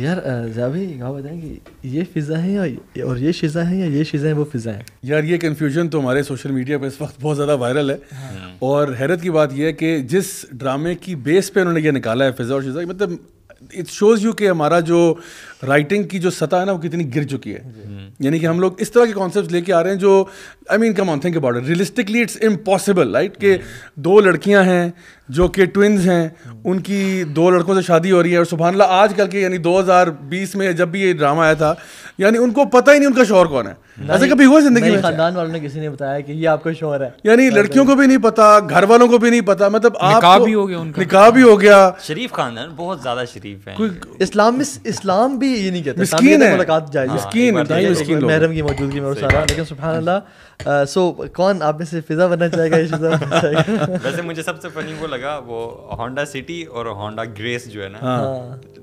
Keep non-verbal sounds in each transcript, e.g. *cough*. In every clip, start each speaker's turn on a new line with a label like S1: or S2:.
S1: यार जावी आप बताएं कि ये फिज़ा है या और ये शिज़ा है या ये शिज़ा है वो फिज़ा है
S2: यार ये कन्फ्यूजन तो हमारे सोशल मीडिया पर इस वक्त बहुत ज़्यादा वायरल है हाँ। और हैरत की बात यह है कि जिस ड्रामे की बेस पे उन्होंने ये निकाला है फिज़ा और शिज़ा मतलब इट शोज़ यू कि हमारा जो राइटिंग की जो सतह है ना वो कितनी गिर चुकी है हम्म। यानी कि हम लोग इस तरह के कॉन्सेप्ट लेके आ रहे हैं जो I mean come on think about it realistically it's impossible right कि हम्म। दो लड़कियां हैं जो कि ट्विन्स हैं हम्म। उनकी दो लड़कों से शादी हो रही है और सुबहानला आज कल के यानी 2020 में जब भी ये ड्रामा आया था यानी उनको पता ही नहीं उनका शोर कौन है ऐसे कभी हुआ जिंदगी में खानदान
S1: वालों ने किसी ने बताया कि ये आपका शोर है यानी लड़कियों
S2: को भी नहीं पता घर वालों को भी नहीं पता मतलब निकाह भी हो गया निकाह भी हो गया
S1: शरीफ खानदान बहुत ज्यादा शरीफ है इस्लाम इस्लाम भी ये नहीं कहते मिस्कीन है मुलाकात जाए मिस्कीन हाँ, महरम की मौजूदगी में और सारा लेकिन सुबह अल्लाह सो uh, कौन आप में से फिजा बनना चाहेगा इशिजा चाहेगा *laughs* वैसे
S3: मुझे सबसे फनी वो लगा वो होंडा सिटी और होंडा ग्रेस जो है ना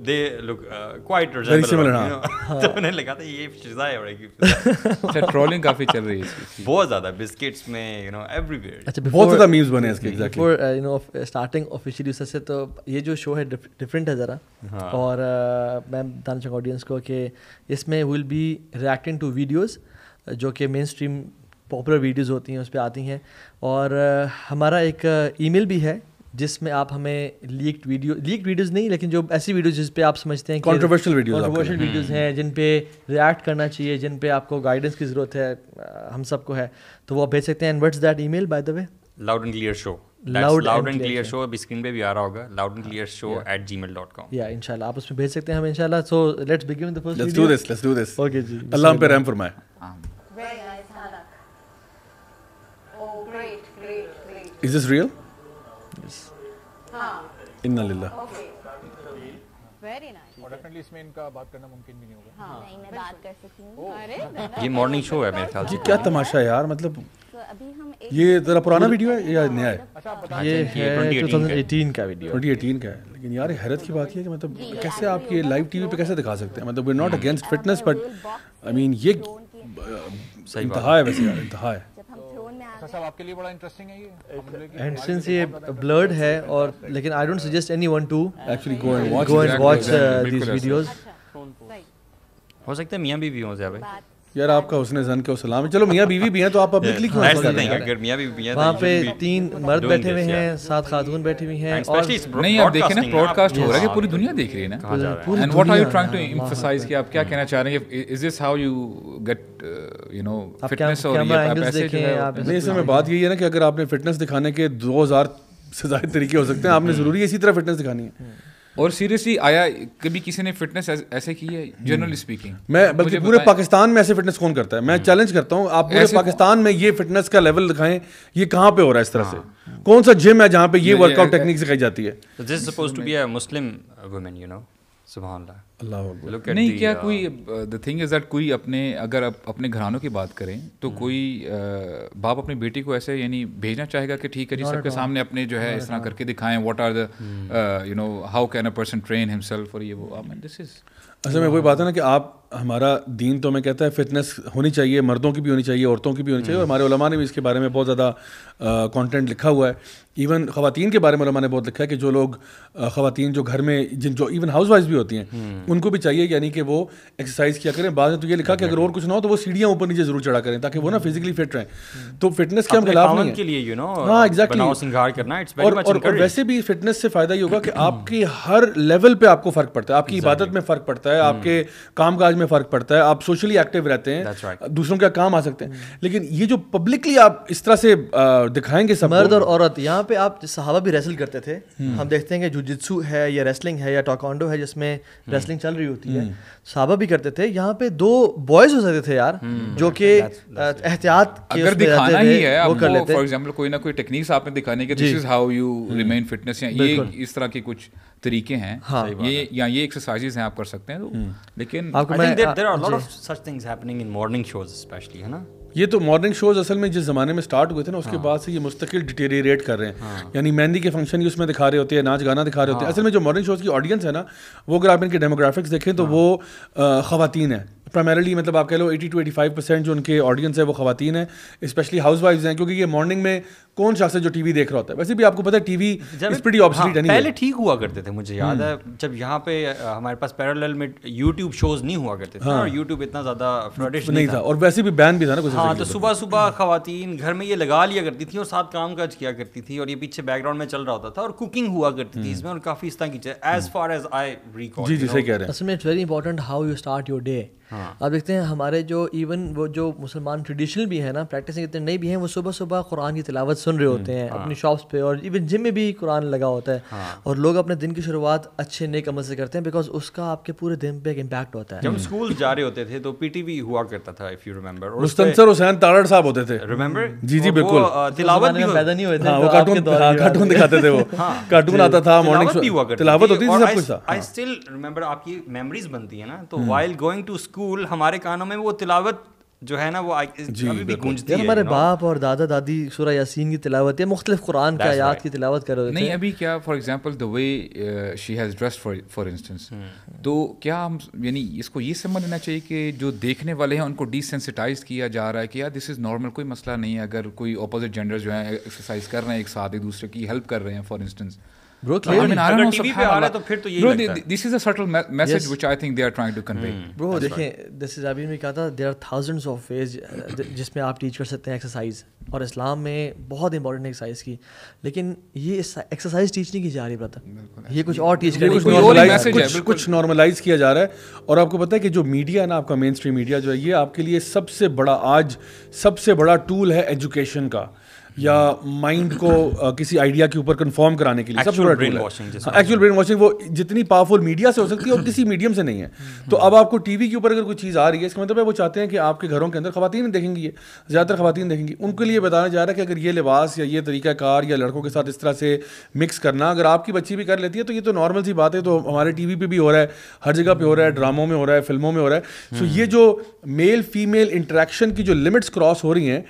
S3: दे लुक क्वाइट तो उन्हें हाँ। लगा था ये फिजा है अच्छा ट्रोलिंग काफी चल रही है बहुत ज्यादा बिस्किट्स में यू नो एवरीवेयर अच्छा बहुत ज्यादा मीम्स बने
S2: इसके exactly
S1: for you know starting officially उससे तो ये जो शो है डिफरेंट है जरा हाँ। और uh, मैं बताना चाहूँगा ऑडियंस को कि इसमें will be reacting to videos जो कि मेन स्ट्रीम पॉपुलर वीडियोज़ होती हैं उस पर आती हैं और हमारा एक ईमेल भी है जिसमें आप हमें लीक्ड वीडियो लीक्ड वीडियोस नहीं लेकिन जो ऐसी वीडियोस जिस पे आप समझते हैं कंट्रोवर्शियल वीडियोस कंट्रोवर्शियल वीडियोस हैं जिन पे रिएक्ट करना चाहिए जिन पे आपको गाइडेंस की ज़रूरत है हम सबको है तो वो आप भेज सकते हैं and what's that email by the way
S3: loud and clear show loud and clear show अब स्क्रीन पे भी आ रहा होगा loud and clear show at G mail dot
S1: com या इनशाला आप उसमें भेज सकते हैं हम इनशाला so let's begin the first let's do this let's do
S2: this okay जी अल्लाह पे रहम
S4: फरमाए Is this real? Yes. Inna हाँ। इन्ना लिल्ला
S2: डेफिनेटली इसमें इनका बात करना मुमकिन भी नहीं होगा हाँ, नहीं मैं बात कर सकती हूँ अरे ये मॉर्निंग शो है मेरे *laughs* ख्याल से क्या तमाशा यार मतलब तो ये जरा पुराना वीडियो है या नया है अच्छा, ये है 2018 का वीडियो 2018 का है लेकिन यार हैरत की बात है कि मतलब कैसे आप ये लाइव टीवी पे कैसे दिखा सकते हैं मतलब we are not against fitness but I mean ये सही है वैसे यार
S1: इंतहा है आपके
S2: लिए बड़ा इंटरेस्टिंग है ये एंड सिंस
S1: ये ब्लर्ड है और लेकिन I don't suggest anyone to actually go and watch go and watch videos हो सकता है मियां भी हो जाए यार आपका उसने जन के
S2: सलाम चलो मियाँ बीवी भी हैं तो आप पब्लिकली क्यों नहीं अगर मियाँ बीवी भी हैं तो वहाँ पे तीन मर्द बैठे हुए हैं
S1: सात खातून बैठी हुई हैं और नहीं आप देखें ना ब्रॉडकास्ट हो रहा है कि पूरी दुनिया देख रही है ना
S5: and what are you trying to emphasize कि हाँ। आप क्या कहना चाह रहे हैं is this how you get you know fitness और ये आप ऐसे जो है नहीं मैं
S2: बात यही है ना कि अगर आपने फिटनेस दिखाने के 2000 से ज्यादा तरीके हो सकते हैं आपने हम्म। जरूरी इसी तरह फिटनेस दिखानी है हम्म।
S5: और सीरियसली आया कभी किसी ने फिटनेस ऐसे की है जनरली स्पीकिंग hmm. मैं बल्कि पूरे
S2: पाकिस्तान में ऐसे फिटनेस कौन करता है मैं चैलेंज hmm. करता हूँ आप पूरे पाकिस्तान में ये फिटनेस का लेवल दिखाएं ये कहाँ पे हो रहा है इस तरह से हाँ। कौन सा जिम है जहाँ पे
S5: ये वर्कआउट टेक्निक सिखाई जाती है this suppose to be
S3: a Muslim women you know सुभान
S2: अल्लाह नहीं क्या uh, कोई
S5: द थिंग इज़ दैट कोई अपने अगर आप अपने घरानों की बात करें तो hmm. कोई बाप अपने बेटी को ऐसे यानी भेजना चाहेगा कि ठीक है जी सबके सामने अपने जो है इस तरह करके दिखाएं what are the you know how can a person train himself और ये वो आई मीन दिस इज
S2: असल में वही बात है ना कि आप हमारा दीन तो मैं कहता है फिटनेस होनी चाहिए मर्दों की भी होनी चाहिए औरतों की भी होनी चाहिए और हमारे ने भी इसके बारे में बहुत ज़्यादा कंटेंट लिखा हुआ है इवन ख़वातीन के बारे में ने बहुत लिखा है कि जो लोग ख़वातीन जो घर में जिन जो इवन हाउस वाइफ भी होती हैं हम्म। उनको भी चाहिए यानी कि वो एक्सरसाइज किया करें बाद में तो ये लिखा कि अगर और कुछ ना हो तो वो सीढ़ियाँ ऊपर नीचे ज़रूर चढ़ा करें ताकि वो ना फिजिकली फिट रहें तो फिटनेस के हम खिलाफ नहीं के लिए यू नो हाँ
S3: एग्जैक्टली और वैसे
S2: भी फिटनेस से फ़ायदा ये होगा कि *clears throat* आपकी हर लेवल पर आपको फ़र्क पड़ता है आपकी इबादत में फ़र्क पड़ता है हम्म। आपके काम काज में फ़र्क पड़ता है आप सोशली एक्टिव रहते हैं right. दूसरों का काम आ सकते हैं mm-hmm. लेकिन ये जो पब्लिकली आप इस तरह से दिखाएंगे सब मर्द और औरत यहाँ पे आप
S1: सहाबा भी रेसल करते थे mm-hmm. हम देखते हैं कि जुजित्सु है या रेसलिंग है या टॉकॉन्डो है जिसमें रेसलिंग हम्म। चल रही होती है हम्म। सहाबा भी करते थे यहाँ पे दो बॉयज हो सकते थे यार जो कि एहतियात वो कर लेते
S5: फॉर कोई ना कोई टेक्निक्स आपने दिखाने के this is how you remain fitness या ये इस तरह की कुछ तरीके हैं हाँ, ये या ये एक्सरसाइजेज हैं आप कर सकते हैं तो हम्म। लेकिन
S3: हाँ,
S2: ये तो मॉर्निंग शोज असल में जिस ज़माने में स्टार्ट हुए थे ना उसके हाँ। बाद से ये मुस्तकिल डिटेरिएट कर रहे हैं हाँ। यानी मेहंदी के फंक्शन ही उसमें दिखा रहे होते हैं नाच गाना दिखा रहे होते हैं हाँ। असल में जो मॉर्निंग शोज की ऑडियंस है ना वो अगर आप इनके डेमोग्राफिक्स देखें तो हाँ। वो खातन है प्राइमरली मतलब आप कह लो 80 टू 85 परसेंट जो उनके ऑडियंस है वो खातन है स्पेशली हाउस वाइफ हैं क्योंकि ये मॉर्निंग में कौन शख्स है जो टीवी देख रहा होता है वैसे भी आपको पता है टीवी प्रीटी ऑप्शन हाँ, पहले ठीक हुआ करते थे मुझे याद है
S3: हम्म। जब यहाँ पे हमारे पास पैरल में यूट्यूब शोज नहीं हुआ करते थे हाँ, और यूट्यूब इतना ज़्यादा नहीं, नहीं था और
S2: वैसे भी बैन भी था ना कुछ हाँ तो
S3: सुबह सुबह खातन घर में ये लगा लिया करती थी और साथ काम काज किया करती थी और ये पीछे बैकग्राउंड में चल रहा होता था और कुकिंग हुआ करती थी हम्म। इसमें और काफ़ी इस तरह की as far as I record जी जी सही कह रहे
S1: हैं it's very important how you start your day हाँ। आप देखते हैं हमारे जो इवन वो जो मुसलमान ट्रेडिशनल भी है ना प्रैक्टिसिंग इतने नहीं भी हैं वो सुबह सुबह कुरान की तिलावत सुन रहे हम्म, होते हैं हाँ। अपनी शॉप्स पे और इवन जिम में भी कुरान लगा होता है हाँ। और लोग अपने दिन की शुरुआत अच्छे नेक अमल से करते हैं बिकॉज उसका आपके पूरे दिन पे एक इम्पैक्ट होता है जब हम्म। स्कूल
S3: जा रहे होते थे तो पीटीवी हुआ करता था if you remember Mustansar
S1: Hussain Tarar साहब होते थे रिमेंबर जी जी बिल्कुल तिलावत भी पैदा नहीं हुए थे वो तो कार्टून कार्टून
S3: दिखाते थे वो कार्टून *laughs* आता था मॉर्निंग तिलावत होती थी सब कुछ था आई स्टिल रिमेंबर आपकी मेमोरीज बनती है ना तो वाइल गोइंग टू स्कूल रसूल हमारे कानों में वो तिलावत जो है ना वो
S1: अभी भी गूंजती है हमारे बाप और दादा दादी शुरा यासीन की तिलावत या मुख्तलिफ कुरान की आयत की तिलावत कर रहे नहीं
S5: अभी क्या for example the way she has dress for instance तो क्या हम यानी इसको ये समझ लेना चाहिए कि जो देखने वाले हैं उनको डिसेंसिटाइज किया जा रहा है कि यार दिस इज़ नॉर्मल कोई मसला नहीं है अगर कोई अपोजिट जेंडर जो है एक्सरसाइज कर रहे हैं एक साथ एक दूसरे की हेल्प कर रहे हैं for instance Bro, clearly. I mean, I don't know. TV पे आ रहा है तो फिर तो यही लगता है. this is a subtle message yes. which I think they are trying to convey. Hmm. Bro, देखिए,
S1: this is अभी कहा था, there are thousands of ways uh, जिसमें आप teach कर सकते हैं exercise. और इस्लाम में बहुत इंपॉर्टेंट है एक्सरसाइज की लेकिन ये एक्सरसाइज टीच नहीं की जा रही ब्रदर ये कुछ और टीच कुछ
S2: कुछ नॉर्मलाइज किया जा रहा है और आपको पता है कि जो मीडिया है ना आपका मेन स्ट्रीम मीडिया जो है ये आपके लिए सबसे बड़ा आज सबसे बड़ा टूल है एजुकेशन का या माइंड को आ, uh, किसी आइडिया के ऊपर कंफर्म कराने के लिए actual brain washing actual brain washing वो जितनी पावरफुल मीडिया से हो सकती है और किसी मीडियम से नहीं है तो अब आपको टीवी के ऊपर अगर कोई चीज़ आ रही है इसका मतलब है वो चाहते हैं कि आपके घरों के अंदर खातन देखेंगी ये ज़्यादातर खातन देखेंगी उनके लिए बताया जा रहा है कि अगर ये लिबास या ये तरीका कार या लड़कों के साथ इस तरह से मिक्स करना अगर आपकी बच्ची भी कर लेती है तो ये तो नॉर्मल सी बात है तो हमारे टी वी भी हो रहा है हर जगह पर हो रहा है ड्रामों में हो रहा है फिल्मों में हो रहा है सो ये जो मेल फीमेल इंट्रैक्शन की जो लिमिट्स क्रॉस हो रही हैं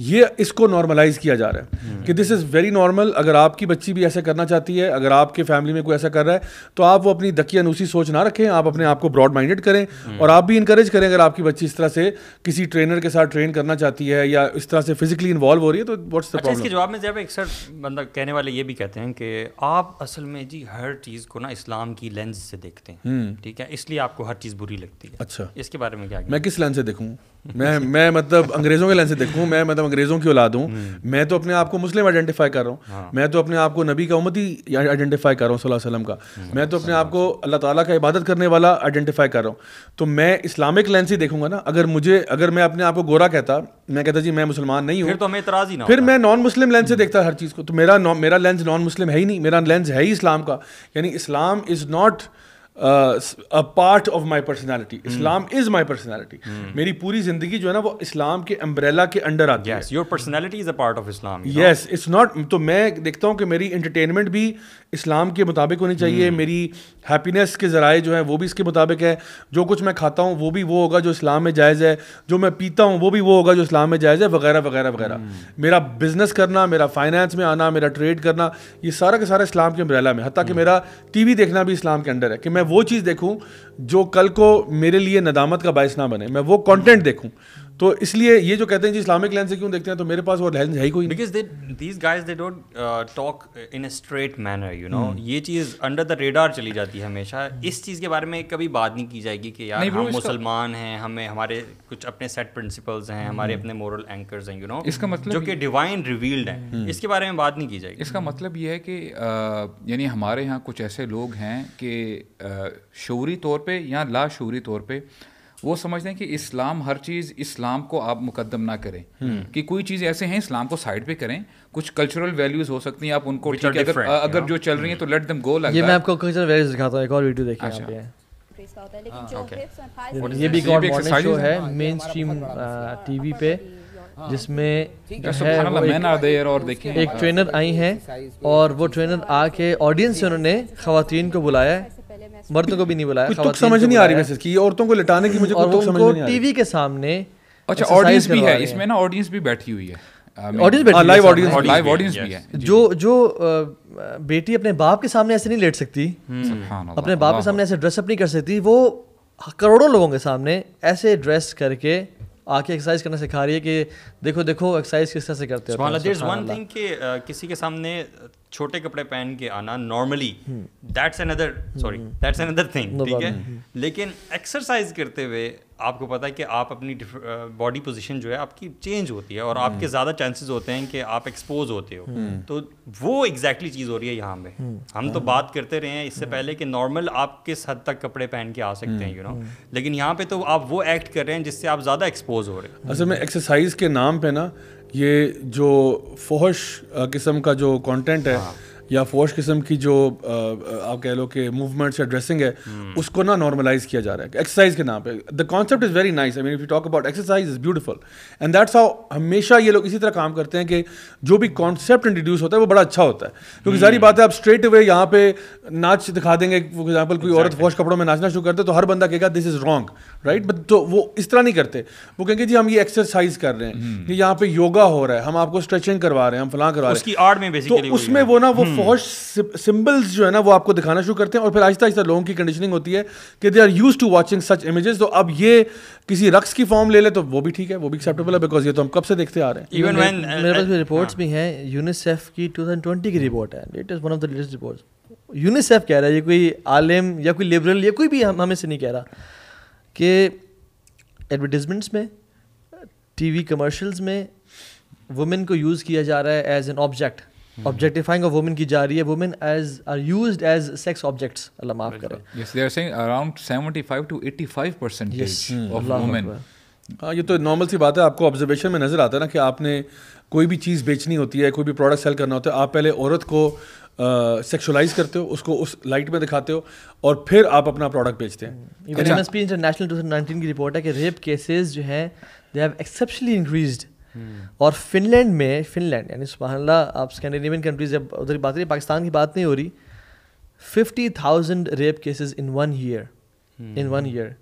S2: ये इसको नॉर्मलाइज किया जा रहा है हम्म। कि दिस इज़ वेरी नॉर्मल अगर आपकी बच्ची भी ऐसा करना चाहती है अगर आपके फैमिली में कोई ऐसा कर रहा है तो आप वो अपनी दकी अनुसी सोच ना रखें आप अपने आप को ब्रॉड माइंडेड करें हम्म। और आप भी इंकरेज करें अगर आपकी बच्ची इस तरह से किसी ट्रेनर के साथ ट्रेन करना चाहती है या इस तरह से फिजिकली इन्वॉल्व हो रही है तो व्हाट्स द अच्छा, इसके
S3: जवाब में जब अक्सर मतलब कहने वाले ये भी कहते हैं कि आप असल में जी हर चीज़ को ना इस्लाम की लेंस से देखते हैं हम्म। ठीक है इसलिए आपको हर चीज़ बुरी लगती है अच्छा इसके बारे में क्या
S2: मैं किस लेंस से देखूँ मैं मैं मतलब अंग्रेजों के लेंस से देखूं मैं मतलब अंग्रेजों की औलाद हूँ हम्म। मैं तो अपने आप को मुस्लिम आइडेंटिफाई कर रहा हूँ हाँ। मैं तो अपने आप को नबी का उम्मती आइडेंटिफाई कर रहा हूँ सल्लल्लाहु अलैहि वसल्लम का हम्म। मैं तो अपने आप को अल्लाह ताला का इबादत करने वाला आइडेंटिफाई कर रहा हूँ तो मैं इस्लामिक लेंस से देखूंगा ना अगर मुझे अगर मैं अपने आप को गोरा कहता मैं कहता जी मैं मुसलमान नहीं हूँ तो हमें
S3: इतराज ही ना फिर
S2: मैं नॉन मुस्लिम लेंस से देखता हर चीज़ को तो मेरा मेरा लेंस नॉन मुस्लिम है ही नहीं मेरा लेंस है ही इस्लाम का यानी Islam is not a part of my personality Islam is my personality मेरी पूरी जिंदगी जो है ना वो इस्लाम के अम्ब्रेला के अंडर आती yes, है your personality is a part of Islam yes it's not तो मैं देखता हूँ कि मेरी इंटरटेनमेंट भी इस्लाम के मुताबिक होनी चाहिए hmm. मेरी हैप्पीनेस के ज़राए जो है वो भी इसके मुताबिक है जो कुछ मैं खाता हूँ वो भी वो होगा जो इस्लाम में जायज़ है जो मैं पीता हूँ वो भी वो होगा जो इस्लाम में जायज़ है वगैरह वगैरह वगैरह hmm. मेरा बिजनेस करना मेरा फाइनेंस में आना मेरा ट्रेड करना ये सारा का सारा इस्लाम के अम्ब्रेला में हती कि hmm. मेरा टी देखना भी इस्लाम के अंडर है कि मैं मैं वो चीज़ देखूँ जो कल को मेरे लिए नदामत का बायस ना बने मैं वो कंटेंट देखूँ तो इसलिए ये जो कहते हैं जी इस्लामिक लेंस से क्यों देखते हैं तो मेरे पास वो लेंस है ही कोई because they
S3: these guys they don't talk in a straight manner you know ये चीज अंडर द रेडार चली जाती है हमेशा इस चीज के बारे में कभी बात नहीं की जाएगी कि यार हम मुसलमान हैं हमें हमारे कुछ अपने सेट प्रिंसिपल्स हैं हमारे hmm. अपने मोरल एंकर्स हैं यू नो इसका मतलब जो कि
S5: डिवाइन रिवील्ड है इसके बारे में बात नहीं की जाएगी इसका मतलब ये है कि uh, यानी हमारे यहाँ कुछ ऐसे लोग हैं कि uh, शौरी तौर पर या लाशौरी तौर पर वो समझते हैं कि इस्लाम हर चीज़ इस्लाम को आप मुकदम ना करें हम्म। कि कोई चीज़ ऐसे हैं इस्लाम को साइड पे करें कुछ कल्चरल वैल्यूज हो सकती हैं आप उनको ठीक है अगर अगर जो चल रही है तो लेट देम गो ये मैं आपको
S1: कल्चरल वैल्यूज दिखाता हूँ एक और वीडियो देखिए अच्छा।
S5: ये हाँ, भी शो है
S1: मेन स्ट्रीम टीवी पे जिसमें एक ट्रेनर आई हैं और वो ट्रेनर आके ऑडियंस से उन्होंने खातन को बुलाया पहले मर्दों को भी नहीं बुलाया कुछ समझ नहीं आ रही मैसेज
S2: की औरतों को लिटाने की मुझे कुछ समझ नहीं टीवी के
S1: सामने अच्छा ऑडियंस भी है इसमें
S5: ना ऑडियंस भी बैठी हुई है ऑडियंस बैठी लाइव ऑडियंस लाइव ऑडियंस भी है
S1: जो जो बेटी अपने बाप के सामने ऐसे नहीं लेट सकती
S5: हम्म,
S1: अपने बाप के सामने ऐसे ड्रेस अप नहीं कर सकती वो करोड़ों लोगों के सामने ऐसे ड्रेस करके आके एक्सरसाइज करना सिखा रही है कि देखो देखो एक्सरसाइज किस तरह से करते हो वन थिंग
S3: कि किसी के सामने छोटे कपड़े पहन के आना normally that's another sorry that's another thing ठीक है लेकिन एक्सरसाइज करते हुए आपको पता है कि आप अपनी बॉडी पोजीशन जो है आपकी चेंज होती है और hmm. आपके ज़्यादा चांसेस होते हैं कि आप एक्सपोज होते हो hmm. तो वो एग्जैक्टली चीज़ हो रही है यहाँ पे hmm. हम तो hmm. बात करते रहे हैं इससे hmm. पहले कि नॉर्मल आप किस हद तक कपड़े पहन के आ सकते हैं यू नो लेकिन यहाँ पे तो आप वो एक्ट कर रहे हैं जिससे आप ज़्यादा एक्सपोज हो रहे
S2: हैं असल में एक्सरसाइज के नाम पे ना ये जो फोहश किस्म का जो कंटेंट है हाँ। या फोश किस्म की जो आप कह लो कि मूवमेंट्स या ड्रेसिंग है हम्म। उसको ना नॉर्मलाइज किया जा रहा है एक्सरसाइज के नाम पे the concept is very nice I mean if you talk about exercise is beautiful and that's how हमेशा ये लोग इसी तरह काम करते हैं कि जो भी कॉन्सेप्ट इंट्रोड्यूस होता है वो बड़ा अच्छा होता है क्योंकि hmm. सारी हम्म। बात है आप स्ट्रेट वे यहाँ पे नाच दिखा देंगे फॉर एग्जाम्पल कोई औरत फोश कपड़ों में नाचना शुरू करते तो हर बंदा कहेगा this is wrong right but तो वो इस तरह नहीं करते वो कहेंगे जी हम ये एक्सरसाइज कर रहे हैं हम्म। ये यहाँ पे योगा हो रहा है हम आपको स्ट्रेचिंग करवा रहे हैं हम फलां करवा रहे हैं उसकी आर्ट में तो उसमें वो ना वो फॉश सिंबल्स जो है ना वो आपको दिखाना शुरू करते हैं और फिर आहिस्ता आहिस्ता लोगों की कंडीशनिंग होती है कि they are use to watching such images तो अब ये किसी रक्स की फॉर्म ले ले तो वो भी ठीक है वो भी एक्सेप्टेबल है बिकॉज
S1: ये तो हम कब से देखते आ रहे हैं इवन व्हेन uh, मेरे पास रिपोर्ट्स uh, हाँ। भी हैं यूनिसेफ की 2020 की रिपोर्ट है latest one of the latest reports UNICEF कह रहा है ये कोई आलिम या कोई लिबरल या कोई भी हम हमें से नहीं कह रहा कि एडवर्टीजमेंट्स में टीवी कमर्शियल्स में वुमेन को यूज़ किया जा रहा है as an object objectifying of women की जा रही है women as are use as sex objects Allah माफ करे
S5: yes they are saying around 75 to 85% percent of women
S1: हाँ ये तो नॉर्मल सी बात है आपको ऑब्जर्वेशन
S2: में नज़र आता है ना कि आपने कोई भी चीज़ बेचनी होती है कोई भी प्रोडक्ट सेल करना होता है आप पहले औरत को सेक्शुलाइज करते हो उसको उस लाइट में दिखाते हो और फिर आप अपना प्रोडक्ट बेचते
S1: हैं इंटरनेशनल टू थाउजेंड नाइनटीन की रिपोर्ट है कि रेप केसेस जो हैं they have exceptionally increased hmm. और फिनलैंड में फिनलैंड यानी सुबहानला आप स्कैंडिनेवियन कंट्रीज जब उधर बात रही पाकिस्तान की बात नहीं हो रही fifty thousand rape cases in one year in one year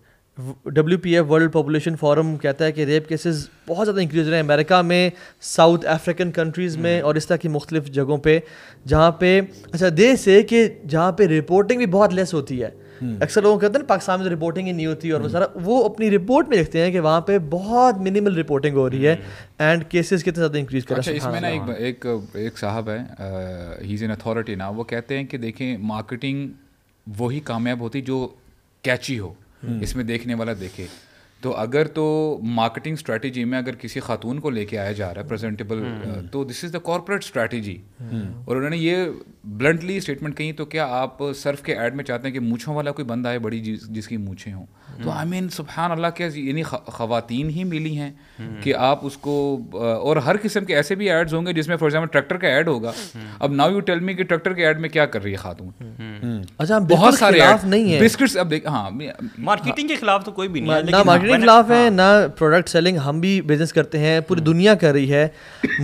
S1: W P F world population forum कहता है कि रेप केसेस बहुत ज़्यादा इंक्रीज हो रहे हैं अमेरिका में साउथ अफ्रीकन कंट्रीज़ में हम्म। और इस तरह की मुख्तलिफ जगहों पे जहाँ पे अच्छा देश है कि जहाँ पे रिपोर्टिंग भी बहुत लेस होती है Hmm. अक्सर लोग कहते हैं पाकिस्तान में तो रिपोर्टिंग ही नहीं होती और वो hmm. सारा वो अपनी रिपोर्ट में देखते हैं कि वहाँ पे बहुत मिनिमल रिपोर्टिंग हो रही है एंड hmm. केसेस कितने ज़्यादा इंक्रीज कर अच्छा, इसमें ना एक
S5: एक एक साहब है ही इज़ इन अथॉरिटी ना वो कहते हैं कि देखें मार्केटिंग वही कामयाब होती जो कैची हो इसमें देखने वाला देखे तो अगर तो मार्केटिंग स्ट्रेटजी में अगर किसी खातून को लेके आया जा रहा है प्रेजेंटेबल हम्म। तो this is the corporate strategy और उन्होंने ये ब्लंटली स्टेटमेंट कही तो क्या आप सर्फ के एड में चाहते हैं कि मूछों वाला कोई बंदा है बड़ी जिस, जिसकी मूछें हों तो आई हम्म। मीन सुबहान अल्लाह के यानी खातन ही मिली हैं हम्म। कि आप उसको और हर किस्म के ऐसे भी एड्स होंगे जिसमें फॉर एग्जाम्पल ट्रैक्टर का एड होगा अब नाउ यू टेल मी कि ट्रैक्टर के एड में क्या कर रही है खातून अच्छा बहुत सारे खिलाफ नहीं है बिस्किट्स अब देख हाँ मार्केटिंग के खिलाफ तो कोई भी नहीं है ना मार्केटिंग के खिलाफ
S1: हाँ। है ना प्रोडक्ट सेलिंग हम भी बिजनेस करते हैं पूरी दुनिया कर रही है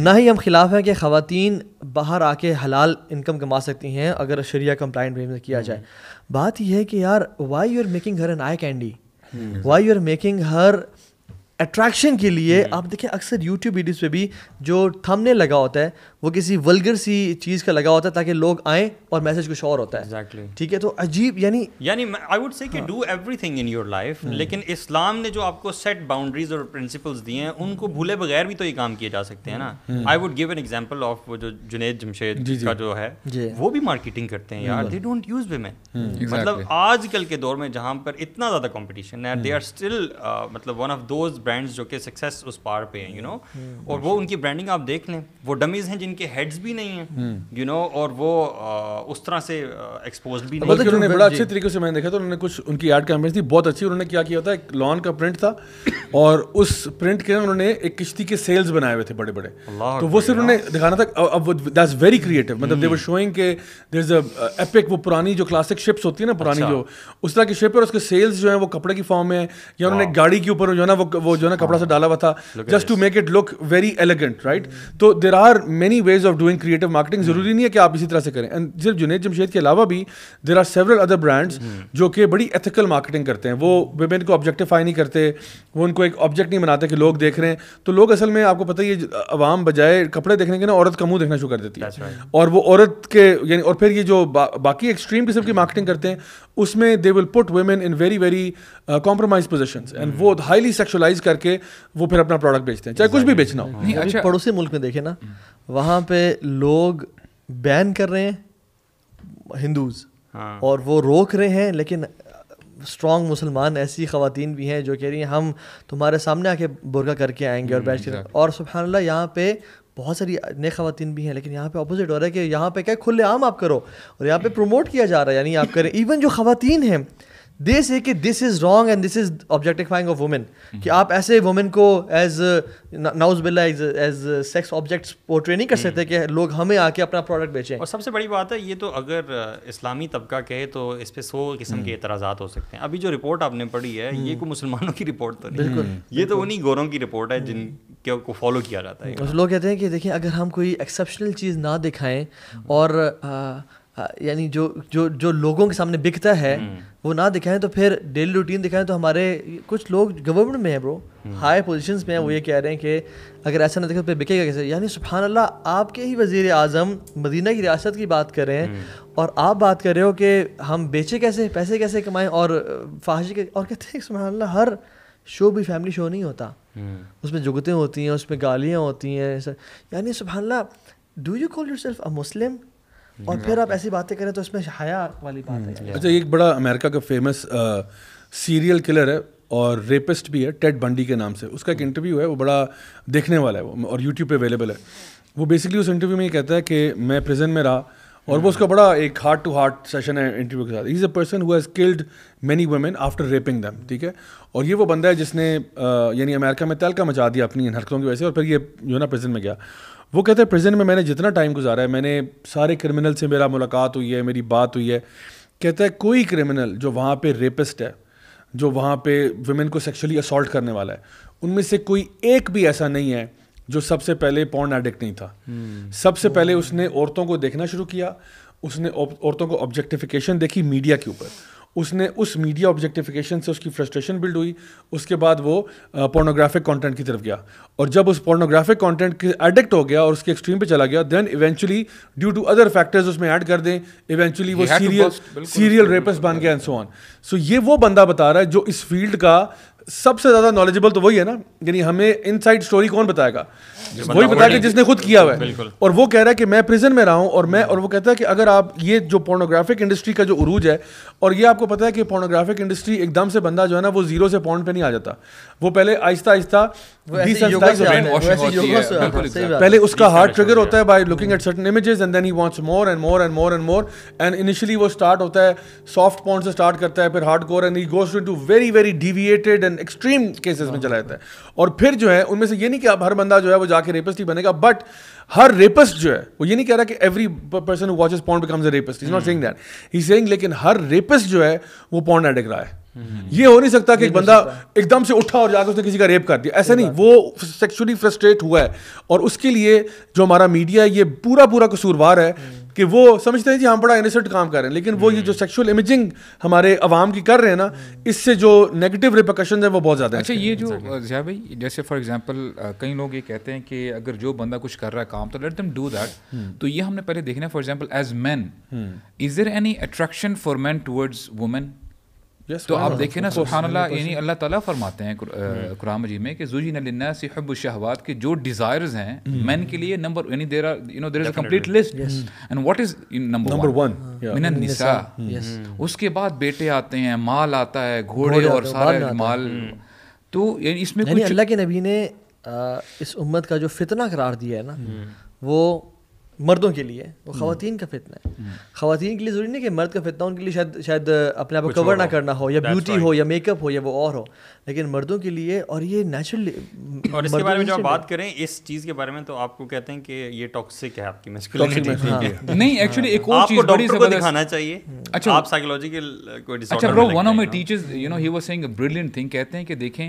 S1: ना ही हम खिलाफ हैं कि खातन बाहर आके हलाल इनकम कमा सकती हैं अगर शरिया कंप्लाइंट वे किया जाए बात यह है कि यार why you are making her an eye candy why you are making her attraction के लिए hmm. आप देखें अक्सर यूट्यूब वीडियोज पे भी जो थमने लगा होता है वो किसी वलगर सी चीज का लगा होता है ताकि लोग आए और मैसेज कुछ और होता है exactly. ठीक है तो अजीब यानी
S3: यानी आई वुड से कि do everything in your life लेकिन इस्लाम ने जो आपको सेट बाउंड्रीज और प्रिंसिपल्स दिए हैं उनको भूले बगैर भी तो ये काम किए जा सकते हैं ना I would give an example of वो जो जुनेद जमशेद का जो है वो भी मार्केटिंग करते हैं यार दे डोंट यूज विमेन मतलब आजकल के दौर में जहां पर इतना ज्यादा कॉम्पिटिशन है दे आर स्टिल मतलब वन ऑफ दोज ब्रांड्स जो कि सक्सेस उस पार पे है यू नो और वो अच्छा। उनकी ब्रांडिंग आप देख लें वो डमीज हैं जिन इनके हेड्स भी नहीं है यू नो और वो उस तरह से एक्सपोज भी नहीं मतलब उन्होंने बड़ा अच्छे
S2: तरीके से मैंने देखा तो उन्होंने कुछ उनकी एड कैंपेन थी बहुत अच्छी उन्होंने क्या किया था एक लॉन का प्रिंट था और उस प्रिंट के उन्होंने एक किश्ती के सेल्स बनाए हुए थे बड़े बड़े तो वो सिर्फ उन्होंने दिखाना था अब दैट्स वेरी क्रिएटिव मतलब दे वर शोइंग के देर इज अ एपिक वो पुरानी जो क्लासिक शिप्स होती है ना पुरानी अच्छा। जो उस तरह की शेप है और उसके सेल्स जो है वो कपड़े की फॉर्म में है या उन्होंने गाड़ी के ऊपर जो है ना वो वो जो है ना कपड़ा से डाला हुआ था just to make it look very elegant right तो there are many ways of doing creative marketing जरूरी नहीं है कि आप इसी तरह से करें एंड सिर्फ जुनेद जमशेद के अलावा भी there are several other brands जो कि बड़ी एथिकल मार्केटिंग करते हैं वो वेमेन को ऑब्जेक्टिफाई नहीं करते वो उनको एक ऑब्जेक्ट नहीं बनाते कि लोग देख रहे हैं तो लोग असल में आपको पता ही है आवाम बजाय कपड़े देखने के ना औरत का मुंह देखना शुरू कर देती है और वो औरत के यानी और फिर ये जो बाकी एक्सट्रीम किस्म की मार्केटिंग करते हैं उसमें they will put women in very very compromise position and वो हाईली सेक्शुलाइज करके वो फिर अपना प्रोडक्ट बेचते हैं चाहे कुछ भी बेचना हो अच्छा पड़ोसी
S1: मुल्क में देखे ना वहाँ पे लोग बैन कर रहे हैं हिंदूज हाँ। और वो रोक रहे हैं लेकिन स्ट्रॉन्ग uh, मुसलमान ऐसी खातन भी हैं जो कह रही हैं हम तुम्हारे सामने आके बुरका करके आएंगे और बैठ hmm, के और सुबहानल्ला यहाँ पे बहुत सारी नए खातन भी हैं लेकिन यहाँ पे अपोजिट हो रहा है कि यहाँ पे क्या खुले आम आप करो और यहाँ पे प्रमोट किया जा रहा है यानी आप करें इवन जो खातन हैं दे से कि this is wrong and this is objectifying of women कि आप ऐसे वुमेन को एज नाउज बिल्ला एज सेक्स ऑब्जेक्ट्स पोर्ट्रे नहीं कर सकते mm. कि लोग हमें आके अपना प्रोडक्ट बेचें और सबसे बड़ी
S3: बात है ये तो अगर uh, इस्लामी तबका कहे तो इस पर सौ किस्म के mm. एतराज़ात हो सकते हैं अभी जो रिपोर्ट आपने पढ़ी है ये mm. कोई मुसलमानों की रिपोर्ट तो नहीं बिल्कुल ये तो उन्हीं गोरों की रिपोर्ट है जिन को फॉलो किया जाता है लोग
S1: कहते हैं कि देखिए अगर हम कोई एक्सेप्शनल चीज़ ना दिखाएं और uh, हाँ, यानी जो जो जो लोगों के सामने बिकता है हम्म। वो ना दिखाएं तो फिर डेली रूटीन दिखाएं तो हमारे कुछ लोग गवर्नमेंट में है ब्रो हाई पोजीशंस में हैं वो ये कह रहे हैं कि अगर ऐसा ना दिखे तो फिर बिकेगा कैसे यानी सुबहान अल्लाह आपके ही वजीर आजम मदीना की रियासत की बात कर रहे हैं हम्म। और आप बात कर रहे हो कि हम बेचे कैसे पैसे कैसे कमाएं और फाशी के और कहते हैं सुबहान अल्लाह हर शो भी फैमिली शो नहीं होता हम्म। उसमें जुगतें होती हैं उसमें गालियाँ होती हैं यानी सुबहान do you call yourself a Muslim और हम्म। फिर आप ऐसी बातें करें तो इसमें हया वाली बात हम्म। है अच्छा
S2: एक बड़ा अमेरिका का फेमस सीरियल किलर है और रेपिस्ट भी है टेड बंडी के नाम से उसका एक इंटरव्यू हम्म। है वो बड़ा देखने वाला है वो और यूट्यूब पे अवेलेबल है वो बेसिकली उस इंटरव्यू में ये कहता है कि मैं प्रिजन में रहा और वो उसका बड़ा एक हार्ट टू हार्ट सेशन है इंटरव्यू के साथ is a person who has killed many women after raping them ठीक है और ये वो बंदा है जिसने uh, यानी अमेरिका में तहलका मचा दिया अपनी इन हरकतों की वजह से और फिर ये जो है ना प्रिजन में गया वो कहते हैं प्रिजन में मैंने जितना टाइम गुजारा है मैंने सारे क्रिमिनल से मेरा मुलाकात हुई है मेरी बात हुई है कहता है कोई क्रिमिनल जो वहाँ पे रेपिस्ट है जो वहाँ पे वुमेन को सेक्सुअली असोल्ट करने वाला है उनमें से कोई एक भी ऐसा नहीं है जो सबसे पहले पॉन एडिक्ट नहीं था हम्म। सबसे पहले उसने औरतों को देखना शुरू किया उसने औरतों को ऑब्जेक्टिफिकेशन देखी मीडिया के ऊपर उसने उस मीडिया ऑब्जेक्टिफिकेशन से उसकी फ्रस्ट्रेशन बिल्ड हुई उसके बाद वो पोर्नोग्राफिक कंटेंट की तरफ गया और जब उस पोर्नोग्राफिक कंटेंट के एडिक्ट हो गया और उसके एक्सट्रीम पे चला गया then eventually due to other factors उसमें ऐड कर दें इवेंचुअली वो सीरियल सीरियल रेपस बन गया एंड सो ऑन सो ये वो बंदा बता रहा है जो इस फील्ड का सबसे ज्यादा नॉलेजेबल तो वही है ना यानी हमें साइड स्टोरी कौन बताएगा वही बताएगा जिसने खुद किया हुआ है और वो कह रहा है कि मैं प्रिजन में रहा हूं और मैं और वो कहता है कि अगर आप ये जो पोर्नोग्राफिक इंडस्ट्री का जो उरूज है और ये आपको पता है कि पोर्नोग्राफिक इंडस्ट्री एकदम से बंदा जो है ना वो जीरो से पॉइंट पे नहीं आ जाता वो पहले आहिस्ता आहिस्ता पहले उसका हार्ट ट्रिगर होता है by looking at certain images and then he wants more and more and more and more and initially वो स्टार्ट होता है सॉफ्ट पॉन्ड से स्टार्ट करता है फिर hard core and he goes to very very deviated and extreme cases में चला जाता है और फिर जो है उनमें से ये नहीं कि अब हर बंदा जो है वो जाके रेपिस्ट ही बनेगा बट हर रेपिस्ट जो है वो ये नहीं कह रहा कि every person watches watches becomes a rapist is not saying that he saying लेकिन हर रेपिस्ट जो है वो पॉन्ड एडिक रहा है ये हो नहीं सकता कि एक बंदा एकदम से उठा और जाकर उसने किसी का रेप कर दिया ऐसा नहीं वो सेक्सुअली फ्रस्ट्रेट हुआ है और उसके लिए जो हमारा मीडिया है ये पूरा पूरा कसूरवार है कि वो समझते हैं जी हम बड़ा इनोसेंट काम कर रहे हैं लेकिन वो ये जो सेक्सुअल हम्म। इमेजिंग हमारे अवाम की कर रहे हैं ना हम्म। इससे जो नेगेटिव रिपोकशन है वो बहुत ज़्यादा अच्छा ये
S5: जो जया भाई जैसे फॉर एग्जाम्पल कई लोग ये कहते हैं कि अगर जो बंदा कुछ कर रहा है काम तो लेट दम डू दैट तो ये हमने पहले देखना for example as man is there any attraction for man towards women yes, तो आप देखें ना सुबहान यानी अल्लाह ताला फरमाते हैं hmm. कुरान मजीद में कि जुजी नन्ना सी हब शहवात के जो डिज़ायर्स हैं मैन hmm. के लिए नंबर यानी there are you know there is a complete list and what is number 1 one मिनन निसा उसके बाद बेटे आते हैं माल आता है घोड़े और सारे माल तो यानी इसमें कुछ अल्लाह
S1: के नबी ने इस उम्मत का जो फितना करार दिया है ना hmm. वो मर्दों के लिए वो हम्म। खातन का फितना है हम्म। खातन के लिए ज़रूरी नहीं कि मर्द का फितना उनके लिए शायद शायद अपने आप को कवर ना करना हो या ब्यूटी right. हो या मेकअप हो या वो और हो लेकिन मर्दों के लिए और ये नेचुरल *coughs* और इसके बारे में जो आप बात
S3: करें इस चीज़ के बारे में तो आपको कहते हैं कि ये टॉक्सिक है आपकी हाँ। नहीं एक्चुअली एक और चीज़ बड़ी जबरदस्त दिखाना चाहिए हम्म। अच्छा आप साइकोलॉजी के कोई डिसऑर्डर अच्छा bro one of my teachers you know he
S5: was saying a brilliant thing कहते हैं कि देखें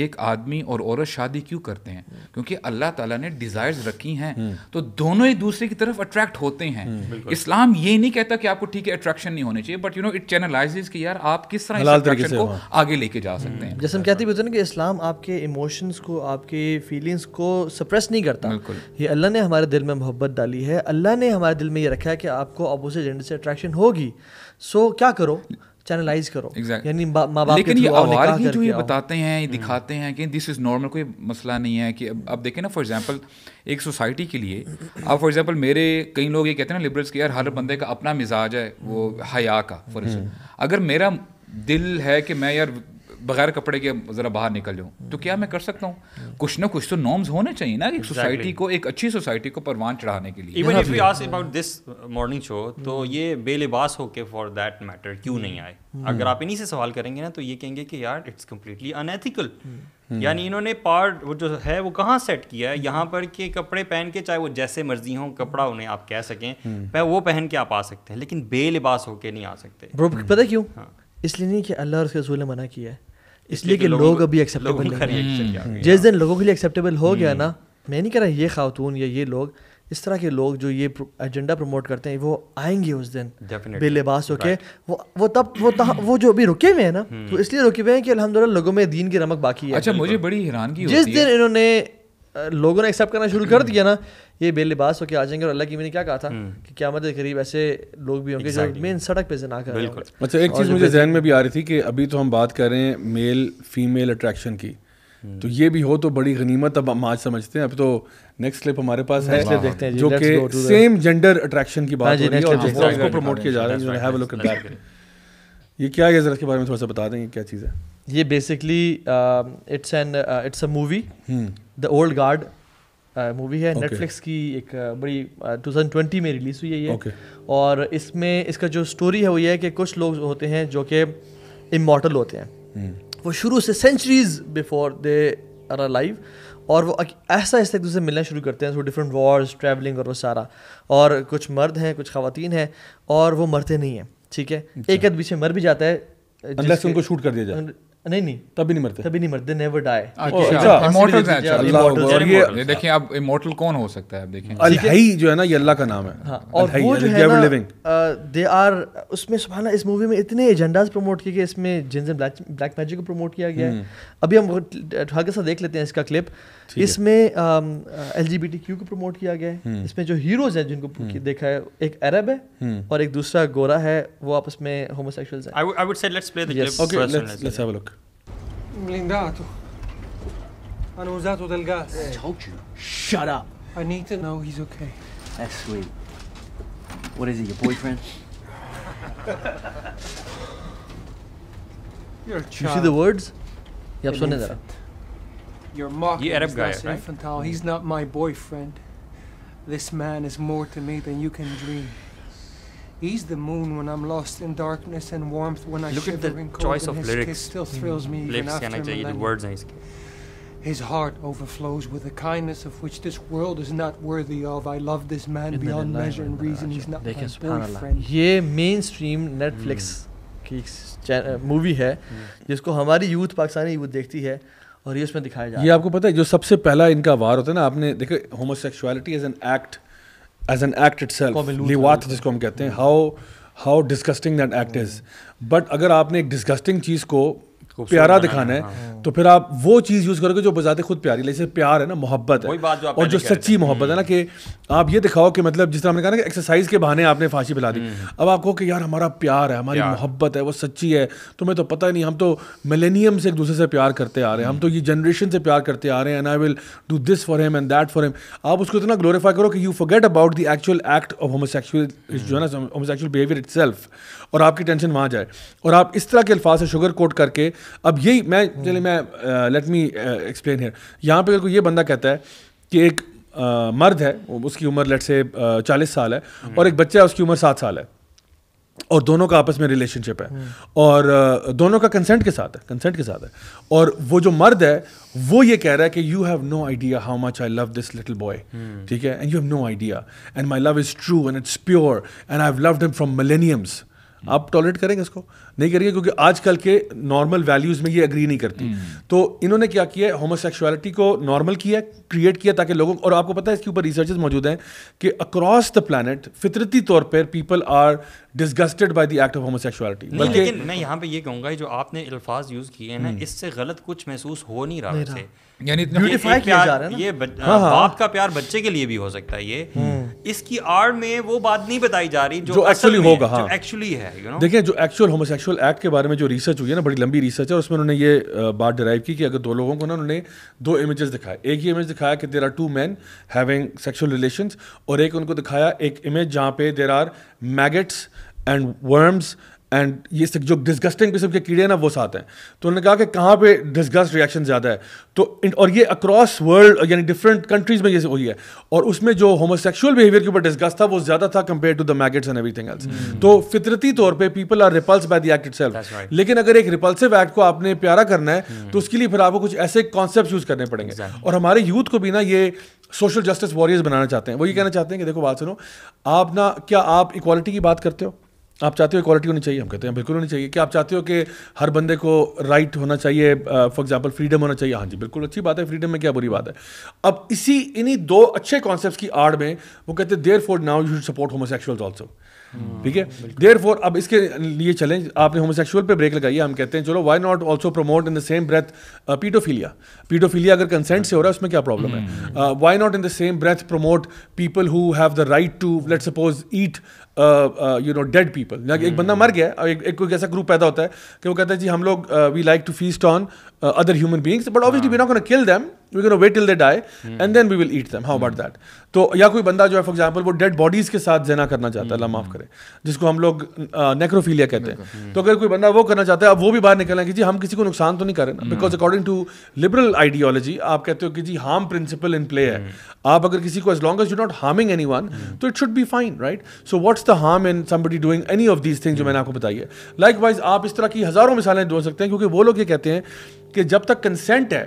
S5: एक आदमी और औरत शादी क्यों करते हैं हम्म। क्योंकि अल्लाह ताला ने डिज़ायर्स रखी हैं हम्म। तो दोनों ही दूसरे की तरफ अट्रैक्ट होते हैं हम्म, इस्लाम ये नहीं कहता कि आपको ठीक है अट्रैक्शन नहीं होने चाहिए but you know it channelizes कि यार आप किस तरह अट्रैक्शन को आगे लेके जा सकते हैं
S1: जैसे हम कहते हैं कि इस्लाम आपके इमोशंस को आपके फीलिंग्स को सप्रेस नहीं करता बिल्कुल ये अल्लाह ने हमारे दिल में मोहब्बत डाली है अल्लाह ने हमारे दिल में ये रखा है कि आपको अपोजिट जेंडर से अट्रैक्शन होगी सो क्या करो चैनलाइज करो exactly. यानी माँ बाप लेकिन ये ही जो ये
S5: बताते हैं ये हम्म। दिखाते हैं कि दिस इज़ नॉर्मल कोई मसला नहीं है कि अब, अब देखें ना फॉर एग्जांपल एक सोसाइटी के लिए अब फॉर एग्जांपल मेरे कई लोग ये कहते हैं ना लिबरल्स के यार हर बंदे का अपना मिजाज है वो हम्म। हया का फॉर एग्जाम्पल हम्म। अगर मेरा दिल है कि मैं यार बगैर कपड़े के ज़रा बाहर निकल जाऊँ तो क्या मैं कर सकता हूँ कुछ ना कुछ तो नॉर्म्स होने चाहिए ना एक सोसाइटी को एक अच्छी सोसाइटी को परवान चढ़ाने के लिए even if you ask about this morning
S3: show तो hmm. ये बेलिबास होके फॉर दैट मैटर क्यों नहीं आए hmm. अगर आप इन्हीं से सवाल करेंगे ना तो ये कहेंगे कि यार इट्स कम्प्लीटली अनएथिकल यानी इन्होंने पार्ट वो जो है वो कहाँ सेट किया है यहाँ पर कि कपड़े पहन के चाहे वो जैसे मर्जी हो कपड़ा उन्हें आप कह सकें hmm. मैं वो पहन के आप आ सकते हैं लेकिन बेलिबास होके नहीं आ सकते
S1: पता क्यों हाँ इसलिए नहीं कि अल्लाह और उसके रसूल ने मना किया है इसलिए कि लोग अभी एक्सेप्टेबल नहीं जिस दिन लोगों के लिए एक्सेप्टेबल हो गया ना हम्म। मैं नहीं कह रहा ये खातून या ये लोग इस तरह के लोग जो ये एजेंडा प्रमोट करते हैं वो आएंगे उस दिन बेलिबास होके वो वो तब वो वो जो अभी रुके हुए हैं ना हम्म। तो इसलिए रुके हुए हैं कि अलहमदिल्ला लोगों में दीन की रमक बाकी है अच्छा मुझे बड़ी की जिस दिन इन्होंने लोगों ने एक्सेप्ट करना शुरू कर दिया ना *clears throat* ये बेलिबास होकर आ जाएंगे और अल्लाह की मैंने क्या कहा था हम्म। कि क्या मत करीब ऐसे लोग भी होंगे exactly. जो मेन सड़क पे से ना कर अच्छा एक चीज़ मुझे
S2: जहन में भी आ रही थी कि अभी तो हम बात कर रहे हैं मेल फीमेल अट्रैक्शन की हम्म। तो ये भी हो तो बड़ी गनीमत अब हम आज समझते हैं अब तो नेक्स्ट क्लिप हमारे पास है देखते हैं जो कि सेम जेंडर अट्रैक्शन की बात हाँ हो रही है प्रमोट किया जा रहा है ये क्या है जरा के बारे में थोड़ा सा बता देंगे क्या चीज़ है
S1: ये basically it's an it's a movie the old guard movie है नेटफ्लिक्स okay. की एक uh, बड़ी टू थाउजेंड ट्वेंटी में रिलीज हुई है ये okay. और इसमें इसका जो स्टोरी है वो ये है कि कुछ लोग होते हैं जो कि इमोटल होते हैं hmm. वो शुरू से centuries before they are live और वो ऐसा ऐसा एक दूसरे मिलना शुरू करते हैं डिफरेंट वॉर्स ट्रैवलिंग और वो सारा और कुछ मर्द हैं कुछ खातन हैं और वो मरते नहीं हैं ठीक है अच्छा. एक आध पीछे मर भी जाता है उनको शूट कर दिया जाए नहीं नहीं तभी नहीं मरते तभी नहीं मरते नेवर डाई
S2: इमोर्टल
S5: ये देखिए आप इमोर्टल कौन हो सकता है आप देखें अल हई जो है ना ये अल्लाह का नाम है हाँ, और वो जो है
S1: ना दे आर उसमें सुभान इस मूवी में इतने एजेंडास प्रमोट किए गए इसमें जिनसे ब्लैक ब्लैक मैजिक को प्रमोट किया गया है हम्म। अभी हम ठाके से देख लेते हैं इसका क्लिप इसमें L G B T Q को प्रमोट किया गया है हम्म। इसमें जो हीरोज हैं जिनको हम्म। देखा है एक अरब है और एक दूसरा गोरा है वो आपस में होमोसेक्सुअल्स हैं I would say let's play the clip okay let's
S2: have a look blindato. Hanno usato del gas. I told you. Shut up. I need to know he's okay.
S4: That's sweet. What is he, your boyfriend? You're
S2: a
S1: child. You see the words? ये आप सुने
S5: You're mocking. ये अरब गाय है,
S2: right? He's not my boyfriend. This man is more to me than you can dream. He's the moon when I'm lost in darkness and warmth when I Look shiver at the in cold choice of lyrics. still mm-hmm. thrills me even after millennia. words eigenlijk. His heart overflows with a kindness of which this world is not worthy of. I love this man beyond measure and reason. He's not my boyfriend.
S1: ये mainstream Netflix hmm. uh, movie movie है hmm. जिसको हमारी youth Pakistani youth देखती है और ये उसमें दिखाया जा ये
S2: आपको पता है जो सबसे पहला इनका वार होता है ना आपने देखो homosexuality as an act as an act itself जिसको हम कहते हैं how how disgusting that act is but अगर आपने एक डिस्कस्टिंग चीज़ को
S4: प्यारा दिखाना
S2: है हाँ। तो फिर आप वो चीज़ यूज़ करोगे जो बजाते खुद प्यारी जैसे प्यार है ना मोहब्बत है बात जो और जो सच्ची मोहब्बत है ना हम्म। कि आप ये दिखाओ कि मतलब जिस तरह हमने कहा ना कि एक्सरसाइज के बहाने आपने फांसी पिला दी हम्म। अब आपको कि यार हमारा प्यार है हमारी मोहब्बत है वो सच्ची है तुम्हें तो पता ही नहीं हम तो मिलेनियम से एक दूसरे से प्यार करते आ रहे हैं हम तो ये जनरेशन से प्यार करते आ रहे हैं and I will do this for him and that for him आप उसको इतना ग्लोरीफाई करो कि you forget about the actual act of homosexual जो है ना होमोसेक्चुअल बिहेवियर इट और आपकी टेंशन वहाँ जाए और आप इस तरह के अल्फाज से शुगर कोट करके अब यही मैं चलिए मैं लेट मी एक्सप्लेन है यहाँ पर ये बंदा कहता है कि एक आ, मर्द है उसकी उम्र लेट से चालीस साल है हम्म। और एक बच्चा है उसकी उम्र सात साल है और दोनों का आपस में रिलेशनशिप है हम्म। और दोनों का कंसेंट के साथ है कंसेंट के साथ है और वो जो मर्द है वो ये कह रहा है कि you have no idea how much I love this little boy ठीक है and you have no idea and my love is true and it's pure and I have loved him from millenniums आप tolerate करेंगे इसको नहीं करेंगे क्योंकि आजकल के नॉर्मल वैल्यूज में ये अग्री नहीं करती हम्म। तो इन्होंने क्या किया है होमोसेक्सुअलिटी को नॉर्मल किया क्रिएट किया ताकि लोगों और आपको पता है इसके ऊपर रिसर्चेस मौजूद हैं कि अक्रॉस द प्लानट फितरती तौर पर people are disgusted by the act of homosexuality बल्कि मैं
S3: यहाँ पे ये कहूंगा जो आपने अल्फाज यूज किए हैं ना हम्म। इससे गलत कुछ महसूस हो नहीं रहा है यानी ब्यूटीफाई किया जा रहा है ये हाँ हाँ। बाप का प्यार बच्चे के लिए भी हो सकता है ये हम्म। इसकी आड़ में वो बात नहीं बताई जा रही
S2: जो एक्चुअली होगा
S3: एक्चुअली हाँ। है देखिए
S2: जो एक्चुअल होमोसेक्सुअल सेक्सुअल एक्ट के बारे में जो रिसर्च हुई है ना बड़ी लंबी रिसर्च है उसमें उन्होंने ये बात डराइव की कि अगर दो लोगों को ना उन्होंने दो इमेजेस दिखाए एक ही इमेज दिखाया कि there are two men having sexual relations और एक उनको दिखाया एक इमेज जहाँ पे there are maggots and worms एंड ये सब जो डिस्गस्टिंग किस्म के कीड़े हैं ना वो साथ हैं तो उन्होंने कहा कि कहाँ पे डिस्गस्ट रिएक्शन ज़्यादा है तो और ये अक्रॉस वर्ल्ड यानी डिफरेंट कंट्रीज़ में ये हुई है और उसमें जो होमोसेक्सुअल बिहेवियर के ऊपर डिस्गस्ट था वो ज़्यादा था compare to the maggots and everything else तो फितरती तौर पर people are repulse by the act it लेकिन अगर एक रिपल्सिव एक्ट को आपने प्यारा करना है hmm. तो उसके लिए फिर आपको कुछ ऐसे कॉन्सेप्ट यूज़ करने पड़ेंगे और हमारे यूथ को भी ना ये सोशल जस्टिस वॉरियर्स बनाना चाहते हैं वो ये कहना चाहते हैं कि देखो बात सुनो आप ना क्या आप इक्वालिटी की बात करते हो आप चाहते हो क्वालिटी होनी चाहिए हम कहते हैं बिल्कुल होनी चाहिए कि आप चाहते हो कि हर बंदे को राइट होना चाहिए फॉर एग्जांपल फ्रीडम होना चाहिए हाँ जी बिल्कुल अच्छी बात है फ्रीडम में क्या बुरी बात है अब इसी इन्हीं दो अच्छे कॉन्सेप्ट की आड़ में वो कहते हैं therefore now you should support homosexuals also ठीक है देर फोर अब इसके लिए चलें आपने होमोसेक्सुअल पे ब्रेक लगाई है हम कहते हैं चलो why not also promote in the same breath pedophilia pedophilia अगर कंसेंट से हो रहा है उसमें क्या प्रॉब्लम है why not in the same breath promote people who have the right to let suppose eat you know dead people एक बंदा मर गया है एक, कोई ऐसा ग्रुप पैदा होता है कि वो कहता है जी हम लोग we like to feast on other human beings but obviously we not gonna kill them we can wait till they die and then we will eat them how about that तो या कोई बंदा जो है फॉर एग्जाम्पल वो dead bodies के साथ जना करना चाहता है अल्लाह माफ करे जिसको हम लोग नेक्रोफीलिया कहते हैं तो अगर कोई बंदा वो करना चाहता है अब वो भी बाहर निकलना कि जी हम किसी को नुकसान तो नहीं करें ना because according to liberal ideology आप कहते हो कि जी हार्म प्रिंसिपल इन प्ले है hmm। आप अगर किसी को as long as you not harming anyone तो it should be fine right so what's the harm in somebody doing any of these thing जो hmm। मैंने आपको बताई है लाइक वाइज आप इस तरह की हज़ारों मिसालें दो सकते हैं क्योंकि वो लोग ये कहते हैं कि जब तक कंसेंट है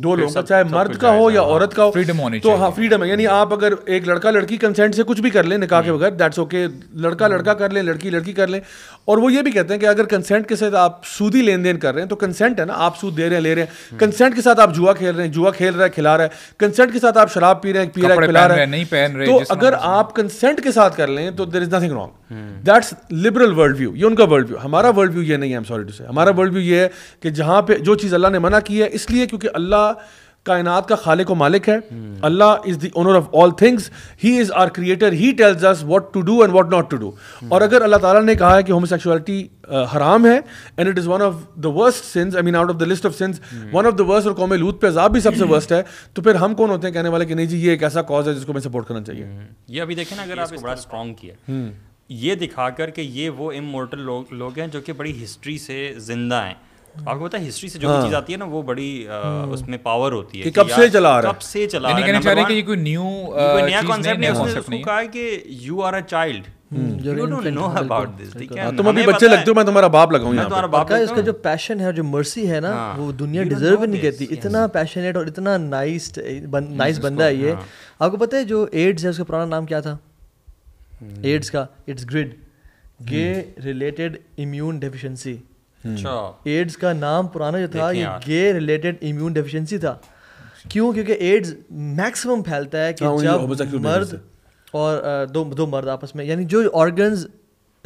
S2: दो लोगों का चाहे मर्द का हो या औरत हाँ। का हो फ्रीडम होनी तो हाँ फ्रीडम है यानी आप अगर एक लड़का लड़की कंसेंट से कुछ भी कर लें निकाह के हम्म। बगैर दैट्स ओके लड़का लड़का कर लें लड़की लड़की कर लें और वो ये भी कहते हैं कि अगर कंसेंट के साथ आप सूदी लेन देन कर रहे हैं तो कंसेंट है ना आप सूद दे रहे हैं ले रहे हैं कंसेंट हम्म। के साथ आप जुआ खेल रहे हैं जुआ खेल रहा है खिला रहा है कंसेंट के साथ आप शराब पी रहे हैं पी रहे हैं खिला रहे हैं नहीं
S5: पहन रहे तो अगर
S2: आप कंसेंट के साथ कर लें तो there is nothing wrong that's liberal world view ये उनका वर्ल्ड व्यू हमारा वर्ल्ड व्यू ये नहीं है सॉरी टू से हमारा वर्ल्ड व्यू ये है कि जहाँ पे जो चीज़ अल्लाह ने मना की है इसलिए क्योंकि अल्लाह अल्लाह कायनात का खालिक व मालिक है Allah is the owner of all things he is our creator he tells us what to do and what not to do और अगर अल्लाह ताला ने कहा है कि होमोसेक्सुअलिटी uh, हराम है and it is one of the worst sins I mean out of the list of sins one of the worst और कौम लूत पे अजाब भी सबसे वर्स्ट है तो फिर हम कौन होते हैं कहने वाले कि नहीं जी ये एक ऐसा कॉज है जिसको हमें सपोर्ट करना चाहिए हम्म।
S3: ये अभी देखें अगर आप बड़ा स्ट्रॉन्ग किया हम्म। ये दिखाकर कि ये वो इमोर्टल लोग लोग हैं जो कि बड़ी हिस्ट्री से जिंदा हैं आपको पता है हिस्ट्री से जो हाँ। चीज आती है ना वो बड़ी हम्म। उसमें पावर होती है कब से चला रहा है कब से चला रहा है कहना कि ये कोई न्यू कोई नया कांसेप्ट नहीं उसने उसको कहा कि यू आर अ चाइल्ड
S1: तुम अभी बच्चे लगते हो मैं तुम्हारा बाप लगाऊं इसका जो पैशन है और जो मर्सी है ना हाँ। वो दुनिया डिजर्व नहीं करती इतना पैशनेट और इतना नाइस नाइस hmm. बंदा है ये हाँ। आपको पता है जो एड्स है उसका पुराना नाम क्या था एड्स hmm. का it's GRID gay related immune deficiency AIDS अच्छा। hmm. का नाम पुराना जो था ये गे रिलेटेड इम्यून डेफिशिएंसी था क्यों क्योंकि एड्स मैक्सिमम फैलता है कि हाँ, जब मर्द और दो दो मर्द आपस में यानी जो ऑर्गन्स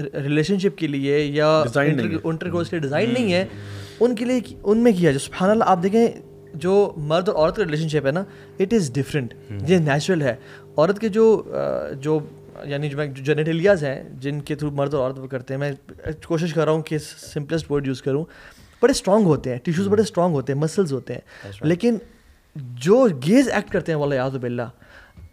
S1: रिलेशनशिप के लिए या इंटरकोर्स के लिए डिज़ाइन hmm. नहीं है उनके लिए उनमें किया जो सुबहान आप देखें जो मर्द और औरत का रिलेशनशिप है ना इट इज़ डिफरेंट ये नेचुरल है औरत के जो जो यानी जो मैं जेनेटिलियाज हैं जिनके थ्रू मर्द और औरत वो करते हैं मैं कोशिश कर रहा हूँ कि सिंपलेस्ट वर्ड यूज़ करूँ बड़े स्ट्रॉग होते हैं टिश्यूज़ hmm. बड़े स्ट्रांग होते हैं मसल्स होते हैं लेकिन जो गेज एक्ट करते हैं वाला याद बिल्ला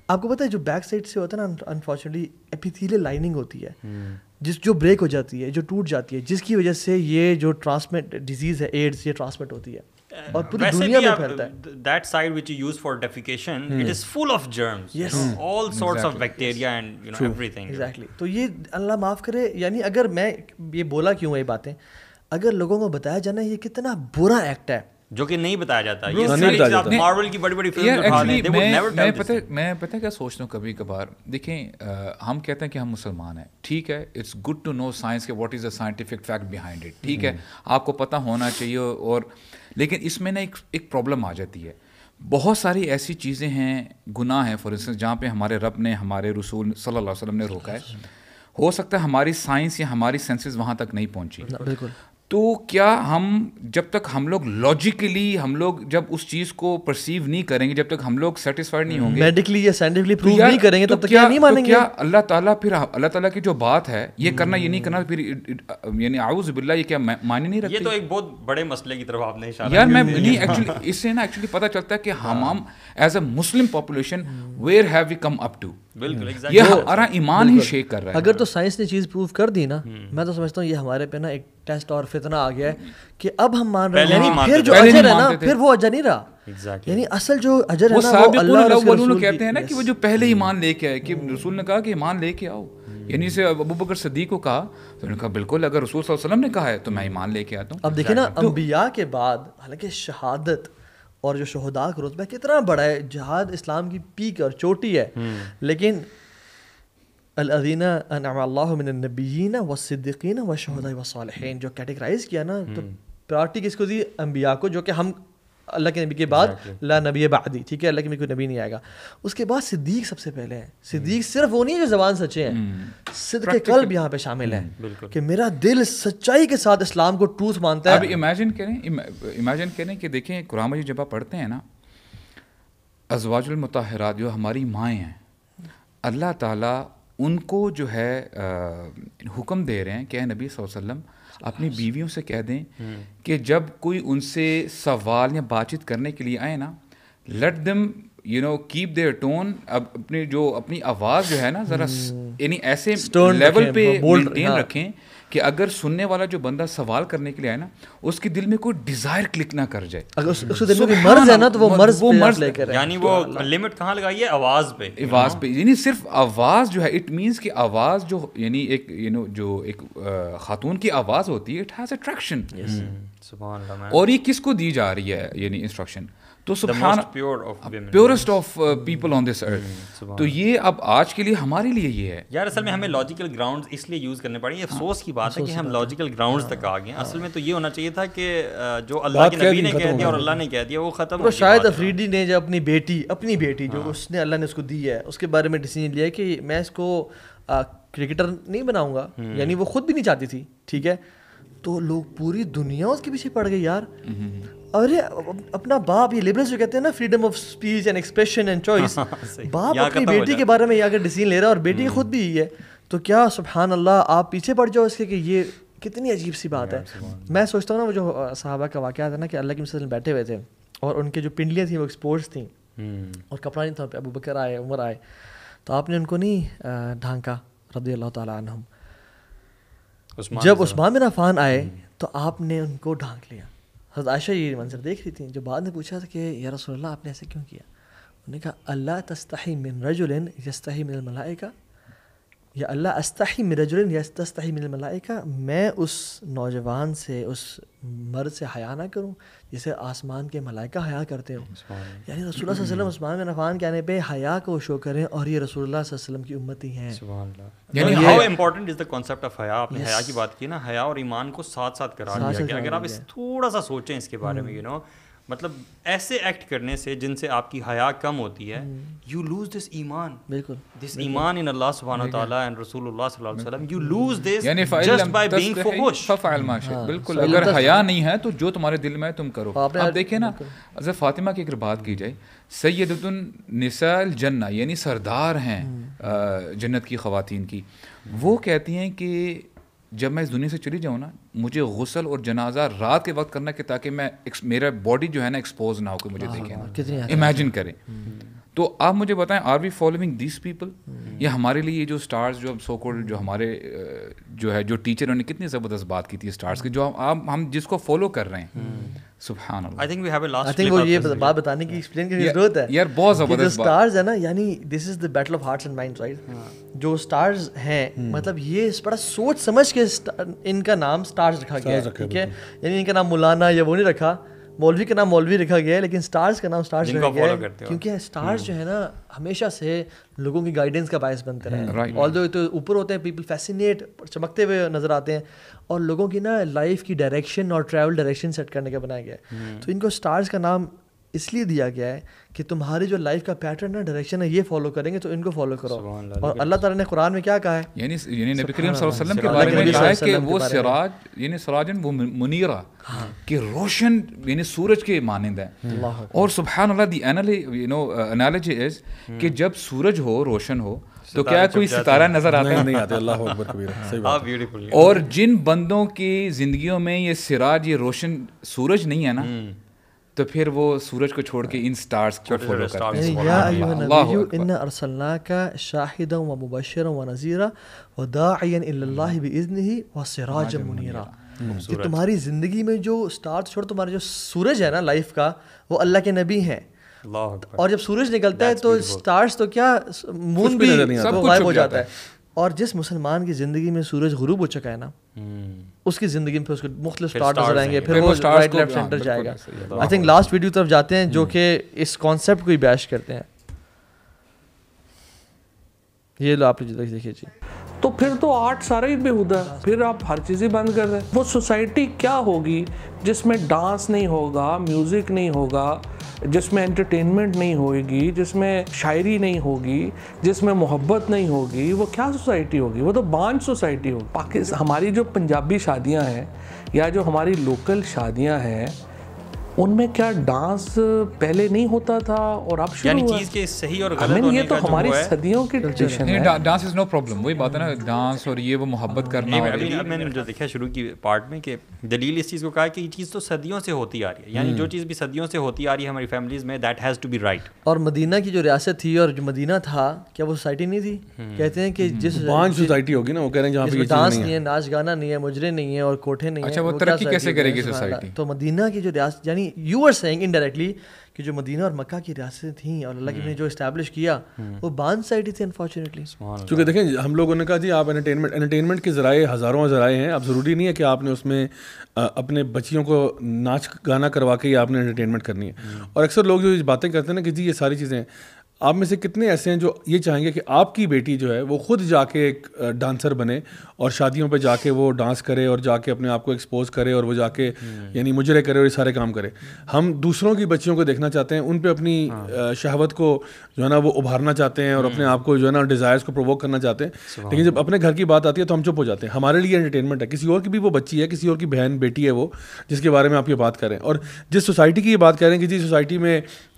S1: आपको पता है जो बैक साइड से होता है ना अनफॉर्चुनेटली एपिथीलियल लाइनिंग होती है hmm. जिस जो ब्रेक हो जाती है जो टूट जाती है जिसकी वजह से ये जो ट्रांसमिट डिजीज़ है एड्स ये ट्रांसमिट होती है Uh, और पूरी दुनिया में फैलता
S3: है that side which you use for defecation it is full of germs all sorts of bacteria and you know everything exactly
S1: तो ये अल्लाह माफ करे यानी अगर मैं ये बोला क्यों ये बातें अगर लोगों को बताया जाना ये कितना बुरा एक्ट है जो कि नहीं बताया जाता Bro,
S5: ये नहीं मार्वल की बड़ी बड़ी फिल्म actually, मैं, मैं पता मैं पता क्या सोचता हूँ कभी कभार देखें हम कहते हैं कि हम मुसलमान हैं ठीक है it's good to know science के what is the scientific fact behind it ठीक है हम्म। आपको पता होना चाहिए और लेकिन इसमें ना एक एक प्रॉब्लम आ जाती है बहुत सारी ऐसी चीज़ें हैं गुनाह हैं फॉर इंस्टेंस जहाँ पे हमारे रब ने हमारे रसूल सल्लल्लाहु अलैहि वसल्लम ने रोका है हो सकता है हमारी साइंस या हमारी सेंसेस वहाँ तक नहीं पहुँची बिल्कुल तो क्या हम जब तक हम लोग लॉजिकली हम लोग जब उस चीज को परसीव नहीं करेंगे जब तक हम लोग सेटिस्फाइड नहीं hmm. होंगे मेडिकली या साइंटिफिकली तो प्रूव नहीं करेंगे तो तब तक क्या नहीं तो मानेंगे तो क्या अल्लाह ताला फिर अल्लाह ताला की जो बात है ये करना ये नहीं hmm. करना फिर यानी आउज बिल्ला ये क्या मानी नहीं रखते ये तो एक बहुत बड़े मसले की
S3: तरफ आपने इशारा यार मैं नहीं एक्चुअली
S5: *laughs* इससे ना एक्चुअली पता चलता है कि हम as a Muslim population where have we come up to बिल्कुल हम्म। ये तो हमारा ईमान ही शेक कर रहा है अगर
S1: तो साइंस ने चीज़ प्रूव कर दी ना हम्म। मैं तो समझता हूँ ये हमारे पे ना एक टेस्ट और फितना आ गया है कि अब हम मान रहे हैं फिर जो अजर है ना फिर वो अजर नहीं रहा Exactly. यानी असल जो अजर वो है ना वो अल्लाह कहते हैं ना कि वो जो
S5: पहले ईमान हम्म। लेके आए कि रसूल ने कहा कि ईमान लेके आओ यानी से अबू बकर सदीक को कहा तो उन्होंने कहा बिल्कुल अगर रसूल सल्लल्लाहु अलैहि वसल्लम ने कहा है तो मैं ईमान लेके आता हूँ अब देखिए ना अंबिया के
S1: बाद हालांकि शहादत और जो शहदा का रुतबा कितना बड़ा है जहाद इस्लाम की पीक और चोटी है हम्म। लेकिन अलदीना नबीना व सिद्दीन व शहदा व जो कैटेगराइज किया ना तो हम्म। प्रायोरिटी किसको दी अम्बिया को जो कि हम अल्लाह के नबी के बाद ला नबी बादी ठीक है अल्लाह के नबी कोई नबी नहीं आएगा उसके बाद सिद्दीक सबसे पहले हैं सिद्दीक hmm. सिर्फ वो नहीं है जो जबान सच्चे हैं hmm. सिद्ध के कल्ब यहाँ
S5: पे शामिल है hmm. कि मेरा दिल सच्चाई के साथ इस्लाम को ट्रूथ मानता है अब इमेजिन करें इमेजिन करें कि देखें कुरान मजीद जब आप पढ़ते हैं ना अजवाजुलमतहरात जो हमारी माएँ हैं अल्लाह ताला उनको जो है हुक्म दे रहे हैं कि नबी वसल्लम अपनी बीवियों से कह दें hmm. कि जब कोई उनसे सवाल या बातचीत करने के लिए आए ना let them you know keep their tone अब अपनी जो अपनी आवाज़ जो है ना ज़रा hmm. यानी ऐसे लेवल पे मेंटेन हाँ. रखें कि अगर सुनने वाला जो बंदा सवाल करने के लिए आए ना उसके दिल में कोई डिजायर क्लिक ना कर जाए अगर उसके दिल में मर्ज है ना तो वो मर्ज वो मर्ज लेकर यानी वो लिमिट कहाँ लगाई है आवाज पे आवाज पे यानी सिर्फ आवाज जो है इट मींस कि आवाज जो यानी एक यू नो जो एक खातून की आवाज होती है इट हैज अट्रैक्शन और ये किसको दी जा रही है यानी इंस्ट्रक्शन तो सुबहान purest of people on this earth तो ये अब आज के लिए हमारे लिए ये है
S3: यार असल में हमें लॉजिकल ग्राउंड इसलिए यूज़ करने पड़े हाँ, अफसोस की बात है कि हम लॉजिकल ग्राउंड हाँ, तक आ गए हाँ। असल में तो ये होना चाहिए था कि uh, जो अल्लाह के नबी ने कह दिया और अल्लाह ने कह दिया वो ख़त्म तो हो शायद
S1: अफरीदी ने जो अपनी बेटी अपनी बेटी जो उसने अल्लाह ने उसको दी है उसके बारे में डिसीजन लिया कि मैं इसको क्रिकेटर uh, नहीं बनाऊंगा हम्म। यानी वो खुद भी नहीं चाहती थी ठीक है तो लोग पूरी दुनिया उसके पीछे पड़ गई यार हम्म, हम्म, अरे अपना बाप ये लिबरल्स जो कहते हैं ना freedom of speech and expression and choice बाप अपनी बेटी के बारे में ये डिसीजन ले रहा है और बेटी हम्म। खुद भी ये है तो क्या सुबहान अल्लाह आप पीछे पड़ जाओ इसके कि ये कितनी अजीब सी बात है मैं सोचता हूँ ना वो जो साहबा का वाक़ था ना कि अल्लाह के मिसल बैठे हुए थे और उनके जो पिंडलियाँ थी वो एक्सपोर्ट्स थी हम्म। और कपड़ा नहीं था अबू बकर आए उमर आए तो आपने उनको नहीं ढांका रबी अल्लाह
S4: तुम जब उस्मान
S1: बिन अफान आए हम्म। तो आपने उनको ढांक लिया हजरत आयशा ये मंजर देख रही थी जो बाद में पूछा था कि या रसोल्ला आपने ऐसा क्यों किया उन्होंने कहा अल्लाह तस्ताही मिन रजुल यस्ताही मिन मलाइका या अल्लाह अस्तही मिरजुल यस्तही मिन मलाइका मैं उस नौजवान से उस मर्द से हया ना करूँ जिसे आसमान के मलाइका हया करते हो यानी रसूल वसल्लम उस्मान बिन अफान के आने पे हया को शो करें और ये रसूल वसल्लम की उम्मती हैं यानी हाउ
S3: इज द ऑफ हया आपने हया की बात की ना हया और ईमान को साथ साथ करा दिया गया अगर आप इस थोड़ा सा सोचें इसके बारे में यू हम्म। नो मतलब ऐसे एक्ट करने से जिनसे आपकी हया कम होती है
S5: यू लूज दिस ईमान बिल्कुल दिस ईमान इन अल्लाह सुभान व तआला
S3: एंड रसूलुल्लाह सल्लल्लाहु अलैहि वसल्लम you lose this just by being फहुश फफाइल माशा बिल्कुल हाँ। अगर हया
S5: नहीं है तो जो तुम्हारे दिल में है तुम करो आप देखें ना अगर फातिमा की अगर बात की जाए सैयदतुन निसाल जन्ना यानी सरदार हैं हम्म। जन्नत की खवातीन की वो कहती हैं कि जब मैं इस दुनिया से चली जाऊँ ना मुझे गुसल और जनाजा रात के वक्त करना कि ताकि मैं मेरा बॉडी जो है ना एक्सपोज ना हो कि मुझे देखें इमेजिन करें हम्म। तो आप मुझे बताएं are we following this people या हमारे लिए ये जो स्टार्स जो अब सो कॉल्ड जो हमारे जो है जो टीचर उन्होंने कितनी ज़बरदस्त बात की थी स्टार्स की जो हम हम जिसको फॉलो कर रहे हैं हम्म। I think we have a last I think वो ये बात बताने की एक्सप्लेन करने की जरूरत है यार बहुत जबरदस्त स्टार्स
S1: है ना यानी this is the battle of hearts and minds right जो स्टार्स हैं हम्म। मतलब ये बड़ा सोच समझ के इनका नाम स्टार्स रखा गया है ठीक है यानी इनका नाम मुलाना या वो नहीं रखा मौलवी का नाम मौलवी रखा गया है लेकिन स्टार्स का नाम स्टार्स रखा गया है क्योंकि स्टार्स जो है ना हमेशा से लोगों की गाइडेंस का बायस बनते रहे ऑल दो तो ऊपर होते हैं पीपल फैसिनेट चमकते हुए नजर आते हैं और लोगों की ना लाइफ की डायरेक्शन और ट्रैवल डायरेक्शन सेट करने का बनाया गया है hmm. तो इनको स्टार्स का नाम इसलिए दिया गया है कि तुम्हारी जो लाइफ का पैटर्न है डायरेक्शन है ये फॉलो करेंगे तो इनको फॉलो करो और अल्लाह ताला ने कुरान में क्या कहा
S5: है यानी यानी नबी करीम वसल्लम के बारे में कहा है कि वो सिराज यानी सिराजन वो मुनीरा हाँ। कि रोशन यानी सूरज के मानंद है हम्म। और सुभान Allah the you know analogy is कि जब सूरज हो रोशन हो तो क्या कोई सितारा नजर आता नहीं, नहीं आते अल्लाह अकबर कबीर सही बात ब्यूटीफुल और जिन बंदों की जिंदगियों में ये सिराज ये रोशन सूरज नहीं है ना हम्म। तो फिर वो सूरज को छोड़ के हाँ। इन स्टार्स को फॉलो करते हैं या अय्युहन नबी
S1: इन्ना अरसलनाका शाहिदन व मुबशिरन व नजीरा व दाइयन इल्लल्लाह बिइज़निही व सिराजन मुनीरा कि तुम्हारी ज़िंदगी में जो स्टार्स छोड़ तुम्हारा जो सूरज है ना लाइफ का वो अल्लाह के नबी हैं और जब सूरज निकलता है तो स्टार्स तो क्या मून भी गायब हो जाता है और जिस मुसलमान की ज़िंदगी में सूरज गुरूब हो चुका है ना हम्म। उसकी जिंदगी में फिर मुख्त स्टार्ट नजर आएंगे फिर वो राइट लेफ्ट सेंटर जाएगा आई थिंक लास्ट वीडियो तरफ जाते हैं जो हम्म। कि इस कॉन्सेप्ट को ही बैश करते हैं ये लो आप देखिए जी तो फिर तो आर्ट सारा ही
S2: बेहूदा है फिर आप हर चीज़ ही बंद कर दें वो सोसाइटी क्या होगी जिसमें डांस नहीं होगा म्यूज़िक नहीं होगा जिसमें एंटरटेनमेंट नहीं होगी जिसमें शायरी
S1: नहीं होगी जिसमें मोहब्बत नहीं होगी वो क्या सोसाइटी होगी वो तो बांझ सोसाइटी होगी पाकिस्तान हमारी जो पंजाबी शादियां हैं या जो हमारी लोकल शादियां हैं उनमें क्या डांस पहले नहीं होता था और अब शुरू हुआ चीज के
S5: सही और गलत होने ये तो हमारी सदियों की ट्रेडिशन है डांस इज नो प्रॉब्लम वही बात है ना डांस और ये वो मोहब्बत
S3: हाँ। करना मैंने जो देखा शुरू की पार्ट में कि दलील इस चीज़ को कहा कि ये चीज़ तो सदियों से होती आ रही है यानी जो हम्म। चीज़ भी सदियों से होती आ रही है हमारी फैमिलीज में that has to be right
S1: और मदीना की जो रियासत थी और जो मदीना था क्या वो सोसाइटी नहीं थी हम्म। कहते हैं कि हम्म। जिस सोसाइटी
S2: होगी ना वो कह रहे हैं जहाँ पे डांस
S1: नहीं है नाच गाना नहीं है मुजरे नहीं है और कोठे नहीं अच्छा, है अच्छा वो तरक्की
S5: कैसे करेगी सोसाइटी
S1: तो मदीना की जो रियासत यानी यू आर सेइंग इनडायरेक्टली कि जो मदीना और मक्का की रियासतें थी और अल्लाह हम्म। ने जो इस्टेब्लिश किया हम्म। वो बांध साइड थी अनफॉर्चुनेटली क्योंकि
S2: देखें हम लोगों ने कहा जी आप एंटरटेनमेंट एंटरटेनमेंट के ज़राए हज़ारों ज़राए हैं अब ज़रूरी नहीं है कि आपने उसमें अपने बच्चियों को नाच गाना करवा के ही आपने एंटरटेनमेंट करनी है हम्म। और अक्सर लोग जो बातें करते हैं ना कि जी ये सारी चीज़ें आप में से कितने ऐसे हैं जो ये चाहेंगे कि आपकी बेटी जो है वो खुद जाके एक डांसर बने और शादियों पे जाके वो डांस करे और जाके अपने आप को एक्सपोज करे और वो जाके हम्म। यानी मुजरे करे और ये सारे काम करे हम दूसरों की बच्चियों को देखना चाहते हैं उन पे अपनी हाँ। शहवत को जो है ना वो उभारना चाहते हैं और हम्म। अपने आप को जो है ना डिज़ायर्स को प्रोवोक करना चाहते हैं लेकिन जब अपने घर की बात आती है तो हम चुप हो जाते हैं हमारे लिए एंटरटेनमेंट है किसी और की भी वो बच्ची है किसी और की बहन बेटी है वो जिसके बारे में आप ये बात करें और जिस सोसाइटी की ये बात करें कि जिस सोसाइटी में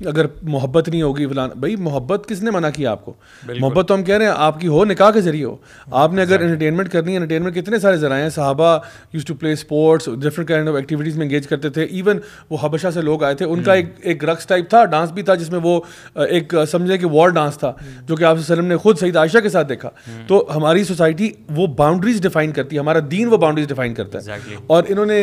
S2: अगर मोहब्बत नहीं होगी फिलहाल भाई मोहब्बत किसने मना किया आपको मोहब्बत तो हम कह रहे हैं आपकी हो निकाह के जरिए हो आपने अगर एंटरटेनमेंट करनी है एंटरटेनमेंट कितने सारे जराए हैं साहबा use to play sports different kind of activities में इंगेज करते थे इवन वो हबशा से लोग आए थे उनका hmm. एक एक रक्स टाइप था डांस भी था जिसमें वो एक समझे कि वॉर डांस था hmm. जो कि आप सलम ने खुद सईद आयशा के साथ देखा hmm. तो हमारी सोसाइटी वो बाउंड्रीज डिफाइन करती है हमारा दीन वो बाउंड्रीज डिफाइन करता है और इन्होंने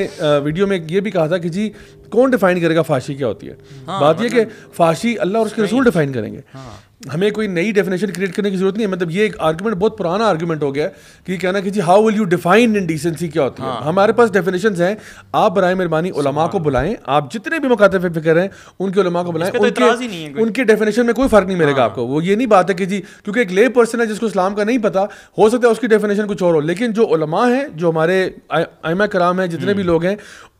S2: वीडियो में ये भी कहा था कि जी कौन डिफाइन करेगा फाशी क्या होती है हाँ, बात यह कि मतलब फाशी अल्लाह और उसके रसूल डिफाइन करेंगे Huh. हमें कोई नई डेफिनेशन क्रिएट करने की जरूरत नहीं है मतलब ये एक आर्गूमेंट बहुत पुराना आर्गूमेंट हो गया कि कहना कि जी how will you define indecency क्या होती है हाँ। हमारे पास डेफिनेशन हैं आप बरए मेहरबानी उलमा को बुलाएं आप जितने भी मुखातब फिक्र हैं उनके उलमा को बुलाएं उनके तो उनके डेफिनेशन में कोई फर्क नहीं मिलेगा हाँ। आपको वो ये नहीं बात है कि जी क्योंकि एक ले पर्सन है जिसको इस्लाम का नहीं पता हो सकता है उसकी डेफिनेशन कुछ और हो लेकिन जो उलमा है जो हमारे आयमा कराम है जितने भी हम्म। लोग हैं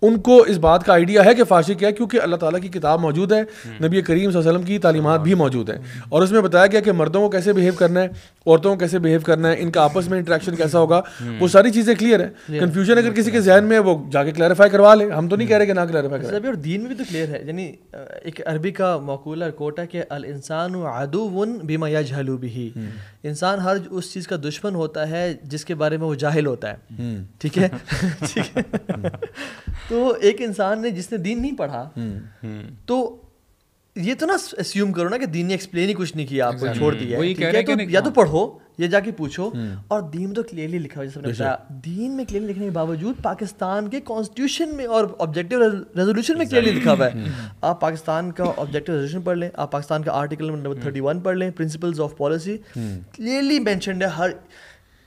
S2: उनको इस बात का आइडिया है कि फाशी क्या है क्योंकि अल्लाह ताला की किताब मौजूद है हम्म। नबी करीम वसल्लम की तालीमत भी मौजूद है और उसमें बताया गया कि मर्दों को कैसे बिहेव करना है औरतों को कैसे बिहेव करना है इनका आपस में इंटरेक्शन कैसा होगा हम्म। वो सारी चीज़ें क्लियर है कंफ्यूजन अगर किसी के जहन में वो जाके क्लैरिफाई करवा ले हम तो नहीं कह रहे कि ना क्लैरिफाई करें
S1: और दीन में भी तो क्लियर है यानी एक अरबी का मकूला कोटा के अल इंसान आदुवन बीमा या जहलू भी ही हम्म। इंसान हर उस चीज़ का दुश्मन होता है जिसके बारे में वो जाहिल होता है हम्म। ठीक है *laughs* ठीक है तो एक इंसान ने जिसने दीन नहीं पढ़ा तो ये तो ना अस्यूम करो ना कि दीन ने एक्सप्लेन ही कुछ नहीं किया आपको छोड़ दिया है, है तो या तो हाँ। पढ़ो या जाके पूछो हम्म। और दीन तो क्लियरली लिखा हुआ जैसे बताया दीन में क्लियरली लिखने के बावजूद पाकिस्तान के कॉन्स्टिट्यूशन में और ऑब्जेक्टिव रेजोल्यूशन में क्लियरली लिखा हुआ है *laughs* आप पाकिस्तान का ऑब्जेक्टिव रेजोल्यूशन पढ़ लें आप पाकिस्तान का आर्टिकल नंबर थर्टी वन पढ़ लें principles of policy clearly mentioned है हर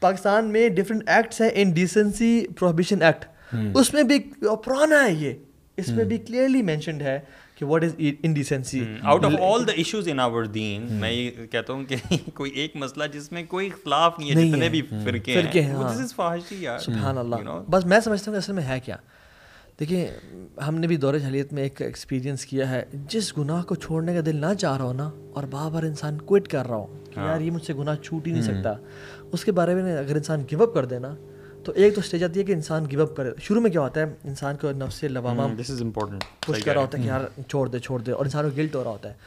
S1: पाकिस्तान में डिफरेंट एक्ट्स हैं इन डिसेंसी प्रोहिबिशन
S4: एक्ट
S1: उसमें भी पुराना है ये इसमें हम्म। भी क्लियरली मैंशनड है कि what is indecency out of all the
S3: issues in our दीन मैं ये कहता हूँ कि *laughs* कोई एक मसला जिसमें कोई खिलाफ नहीं है जितने भी hmm. फिरके हैं फिरके हैं हाँ। दिस इज फाहिशी यार सुभान अल्लाह you
S1: know? बस मैं समझता हूँ कि असल में है क्या देखिए हमने भी दौरे जहलीत में एक एक्सपीरियंस किया है जिस गुनाह को छोड़ने का दिल ना चाह रहा हो ना और बार बार इंसान क्विट कर रहा हो हाँ। यार ये मुझसे गुनाह छूट ही नहीं hmm. सकता उसके बारे में अगर इंसान गिवअप कर देना तो एक तो स्टेज आती है कि इंसान गिव अप करे शुरू में क्या होता है इंसान को नफ से लवामा दिस इज इंपॉर्टेंट पुश कर रहा होता है कि यार हम्म। छोड़ दे छोड़ दे और इंसान को गिल्ट हो रहा होता है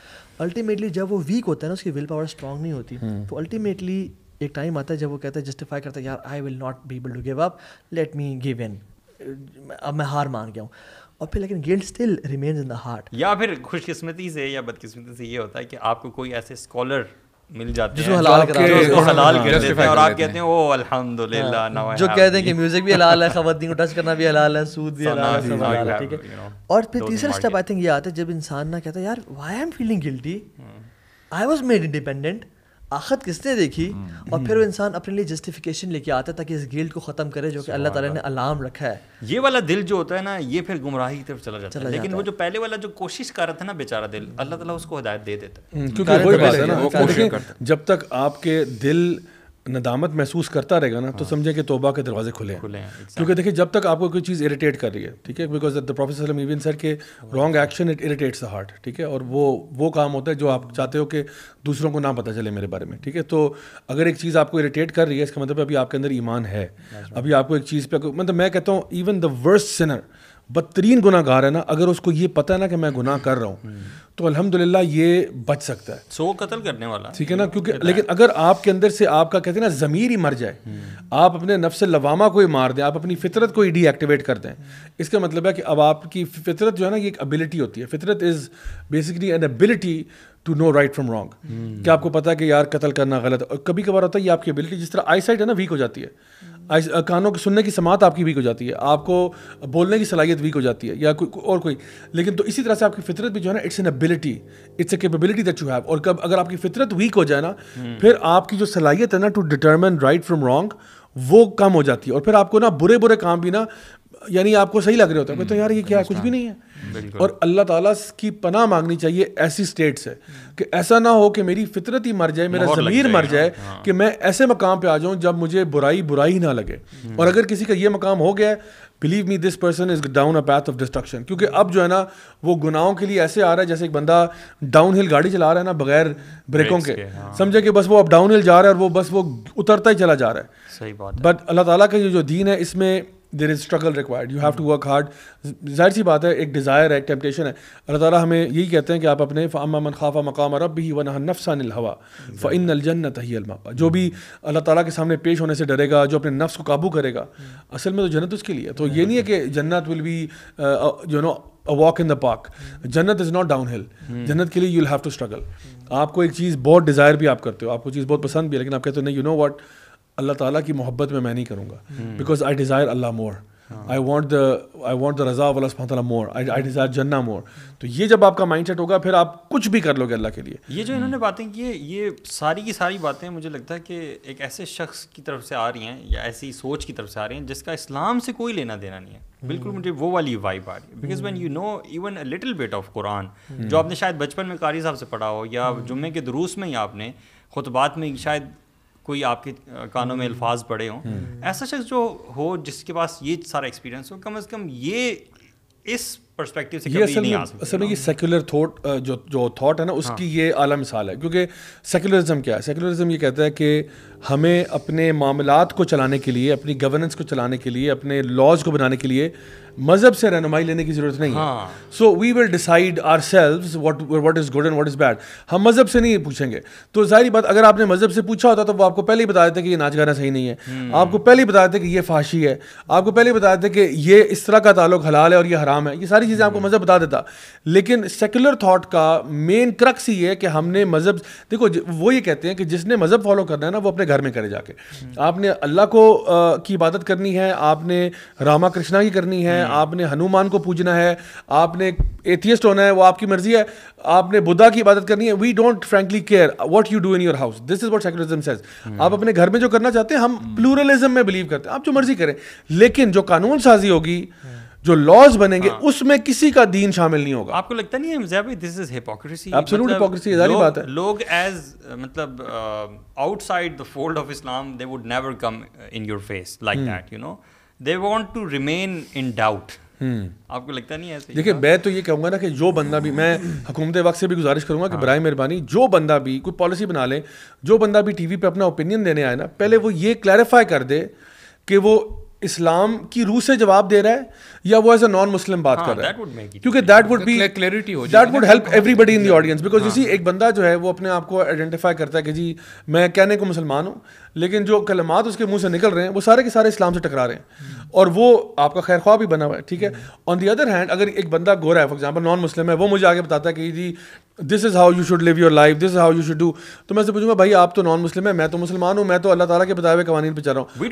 S1: अल्टीमेटली जब वो वीक होता है ना उसकी विल पावर स्ट्रांग नहीं होती हम्म। तो अल्टीमेटली एक टाइम आता है जब वो कहता है जस्टिफाई करता है यार I will not be able to give up let me give in अब मैं हार मान गया हूँ और फिर लेकिन guilt still remains in the heart
S3: या फिर खुशकिस्मती से या बदकिस्मती से ये होता है कि आपको कोई ऐसे स्कॉलर मिल जाते हैं हलाल जो हाँ, हलाल हाँ, कर लेते हैं और आप कहते हैं ओ अल्हम्दुलिल्लाह हाँ, जो कहते हैं कि म्यूजिक भी
S1: हलाल है खवातीन को टच करना भी हलाल है सूद भी हलाल है ठीक है और फिर तीसरा स्टेप आई थिंक ये आता है जब इंसान ना कहता यार why I am feeling guilty I was made independent आखत किसने देखी हम्म। और फिर वो इंसान अपने लिए जस्टिफिकेशन लेके आता है ताकि इस गिल्ट को ख़त्म करे जो कि अल्लाह ताला ने अलार्म रखा है
S3: ये वाला दिल जो होता है ना ये फिर गुमराही की तरफ चला जाता चला है लेकिन जाता वो जो पहले वाला जो कोशिश कर रहा था ना बेचारा दिल अल्लाह ताला उसको हिदायत दे देता है हम्म, हम्म, क्योंकि
S2: तो जब तक आपके दिल नदामत महसूस करता रहेगा ना तो हाँ। समझे कि तोबा के दरवाजे खुले खुले क्योंकि देखिए जब तक आपको कोई चीज़ इरीटेट कर रही है ठीक है because the professor even sir के wrong action it irritates the heart ठीक है और वो वो काम होता है जो आप चाहते हो कि दूसरों को ना पता चले मेरे बारे में ठीक है तो अगर एक चीज़ आपको इरीटेट कर रही है इसका मतलब अभी आपके अंदर ईमान है अभी आपको एक चीज़ पर मतलब मैं कहता हूँ इवन द वर्स्ट सिनर बदतरीन गुनागार है ना अगर उसको ये पता है ना कि मैं गुनाह कर रहा हूँ हम्म। तो अल्हम्दुलिल्लाह ये बच सकता है सो कत्ल करने वाला ठीक है ना क्योंकि तो लेकिन अगर आपके अंदर से आपका कहते हैं ना ज़मीर ही मर जाए हम्म। आप अपने नफ्स लवामा को ही मार दें आप अपनी फितरत को ही डीएक्टिवेट कर दें इसका मतलब है कि अब आपकी फितरत जो है ना ये एक एबिलिटी होती है फितरत is basically an ability to know right from wrong क्या आपको पता है कि यार कत्ल करना गलत और कभी कभार होता है ये आपकी एबिलिटी जिस तरह आई साइट है ना वीक हो जाती है हम्म। कानों के सुनने की समात आपकी वीक हो जाती है आपको बोलने की सलाहियत वीक हो जाती है या कोई और कोई लेकिन तो इसी तरह से आपकी फितरत भी जो है ना it's an ability ability it's a capability that you have और कब अगर आपकी फितरत वीक हो जाए ना hmm. फिर आपकी जो सलाहियत है ना to determine right from wrong वो कम हो जाती है और फिर आपको ना बुरे बुरे काम भी ना यानी आपको सही लग रहे होते हैं hmm. तो यार ये क्या कुछ भी नहीं है और अल्लाह ताला की पनाह मांगनी चाहिए ऐसी स्टेट से कि ऐसा ना हो कि मेरी फितरत ही मर जाए मेरा ज़मीर मर जाए हाँ, हाँ। कि मैं ऐसे मकाम पे आ जाऊं जब मुझे बुराई बुराई ना लगे हम्म। और अगर किसी का ये मकाम हो गया है believe me this person is down a path of destruction क्योंकि अब जो है ना वो गुनाहों के लिए ऐसे आ रहा है जैसे एक बंदा डाउन हिल गाड़ी चला रहा है ना बगैर ब्रेकों के, के हाँ। समझे कि बस वो अब डाउन हिल जा रहा है और वो बस वो उतरता ही चला जा रहा है सही बात बट अल्लाह ताला का ये जो दीन है इसमें there is struggle required you have to work hard जाहिर सी बात है एक डिज़ायर है एक टेम्पटेशन है अल्लाह ताला हमें यही कहते हैं कि आप अपने फ़ामन खाफा मकाम रब ही वन नफसान हवा फ़िन अलजन्नत ही जो भी अल्लाह ताला के सामने पेश होने से डरेगा जो अपने नफ्स को काबू करेगा असल में तो जन्नत उसके लिए तो ये नहीं है कि जन्नत will be you know a walk in the park जन्नत इज़ नॉट डाउन हिल जन्नत के लिए यू हैव टू स्ट्रगल आपको एक चीज़ बहुत डिज़ायर भी आप करते हो आपको चीज़ बहुत पसंद भी है लेकिन आप कहते हो नहीं यू नो वॉट अल्लाह ताला की मोहब्बत में मैं नहीं करूँगा because I desire Allah more I want the I want the रजा वाला सुबह मोर आई आई डिज़ायर जन्ना मोर तो ये जब आपका माइंड सेट होगा फिर आप कुछ भी कर लोगे अल्लाह के लिए
S3: ये जो इन्होंने बातें की है ये सारी की सारी बातें मुझे लगता है कि एक ऐसे शख्स की तरफ से आ रही हैं या ऐसी सोच की तरफ से आ रही हैं जिसका इस्लाम से कोई लेना देना नहीं है हम्म। बिल्कुल मुझे वो वाली वाइब आ रही है because when you know even little bit of Quran जो आपने शायद बचपन में कारी साहब से पढ़ा हो या हम्म। जुम्मे के दरूस में ही आपने खुतबात में शायद कोई आपके कानों में अल्फाज पड़े हों हम्म। ऐसा शख्स जो हो जिसके पास ये सारा एक्सपीरियंस हो कम अज़ कम ये इस परस्पेक्टिव से ये असल में
S2: असल में ये सेकुलर थॉट जो जो थॉट है ना उसकी हाँ। ये आला मिसाल है क्योंकि सेकुलरिज्म क्या है सेकुलरिज्म ये कहता है कि हमें अपने मामलात को चलाने के लिए अपनी गवर्नेंस को चलाने के लिए अपने लॉज को बनाने के लिए मज़हब से रहनुमाई लेने की ज़रूरत नहीं so we will decide ourselves what what is good and what is bad हम मज़हब से नहीं पूछेंगे तो जाहिर बात अगर आपने मज़हब से पूछा होता तो वो आपको पहले ही बता देते कि ये नाच गाना सही नहीं है hmm. आपको पहले ही बता देते कि ये फाशी है आपको पहले ही बता देते कि ये इस तरह का ताल्लुक हलाल है और ये हराम है ये सारी चीज़ें hmm. आपको मज़हब बता देता लेकिन सेकुलर थाट का मेन क्रक्स ये है कि हमने मज़हब देखो वो ये कहते हैं कि जिसने मज़हब फॉलो करना है ना वो अपने घर में करें जाके आपने अल्लाह को आ, की इबादत करनी है आपने रामा कृष्णा की करनी है हम्म। आपने हनुमान को पूजना है आपने एथियस्ट होना है वो आपकी मर्जी है आपने बुद्धा की इबादत करनी है we don't frankly care what you do in your house this is what secularism says आप अपने घर में जो करना चाहते हैं हम प्लूरलिज्म हम्म। में बिलीव करते हैं आप जो मर्जी करें लेकिन जो कानून साजी होगी हम्म। जो लॉज बनेंगे हाँ। उसमें किसी का दीन शामिल नहीं होगा
S3: आपको लगता नहीं है this is hypocrisy absolute hypocrisy जारी बात है लोग एज मतलब outside the fold of Islam they would never come in your face like that you know they want to remain in doubt
S2: आपको
S3: लगता नहीं ऐसे देखिए मैं
S2: तो ये कहूँगा ना कि जो बंदा भी मैं हुकूमत वक्त से भी गुजारिश करूँगा कि हाँ। बर मेहरबानी जो बंदा भी कोई पॉलिसी बना ले जो बंदा भी टी वी अपना ओपिनियन देने आए ना पहले वो ये क्लैरिफाई कर दे कि वो इस्लाम की रूह से जवाब दे रहा है या वो एज अ नॉन मुस्लिम बात हाँ, कर रहा है क्योंकि दैट वुड बी
S5: क्लैरिटी हो that would help everybody
S2: in the audience because you see एक बंदा जो है वो अपने आप को आइडेंटिफाई करता है कि जी मैं कहने को मुसलमान हूँ लेकिन जो कलमात उसके मुंह से निकल रहे हैं वो सारे के सारे इस्लाम से टकरा रहे हैं हम्म। और वो आपका खैर ख्वाह भी बना हुआ है ठीक है ऑन दी अदर हैंड अगर एक बंदा गोरा है फॉर एग्जाम्पल नॉन मुस्लिम है वो मुझे आगे बताता है कि जी this is how you should live your life this is how you should do तो मैं से पूछूंगा भाई आप तो नॉन मुस्लिम है मैं तो मुसलमान हूँ मैं तो अल्लाह ताला के बताए हुए कवानी पे चल रहा हूँ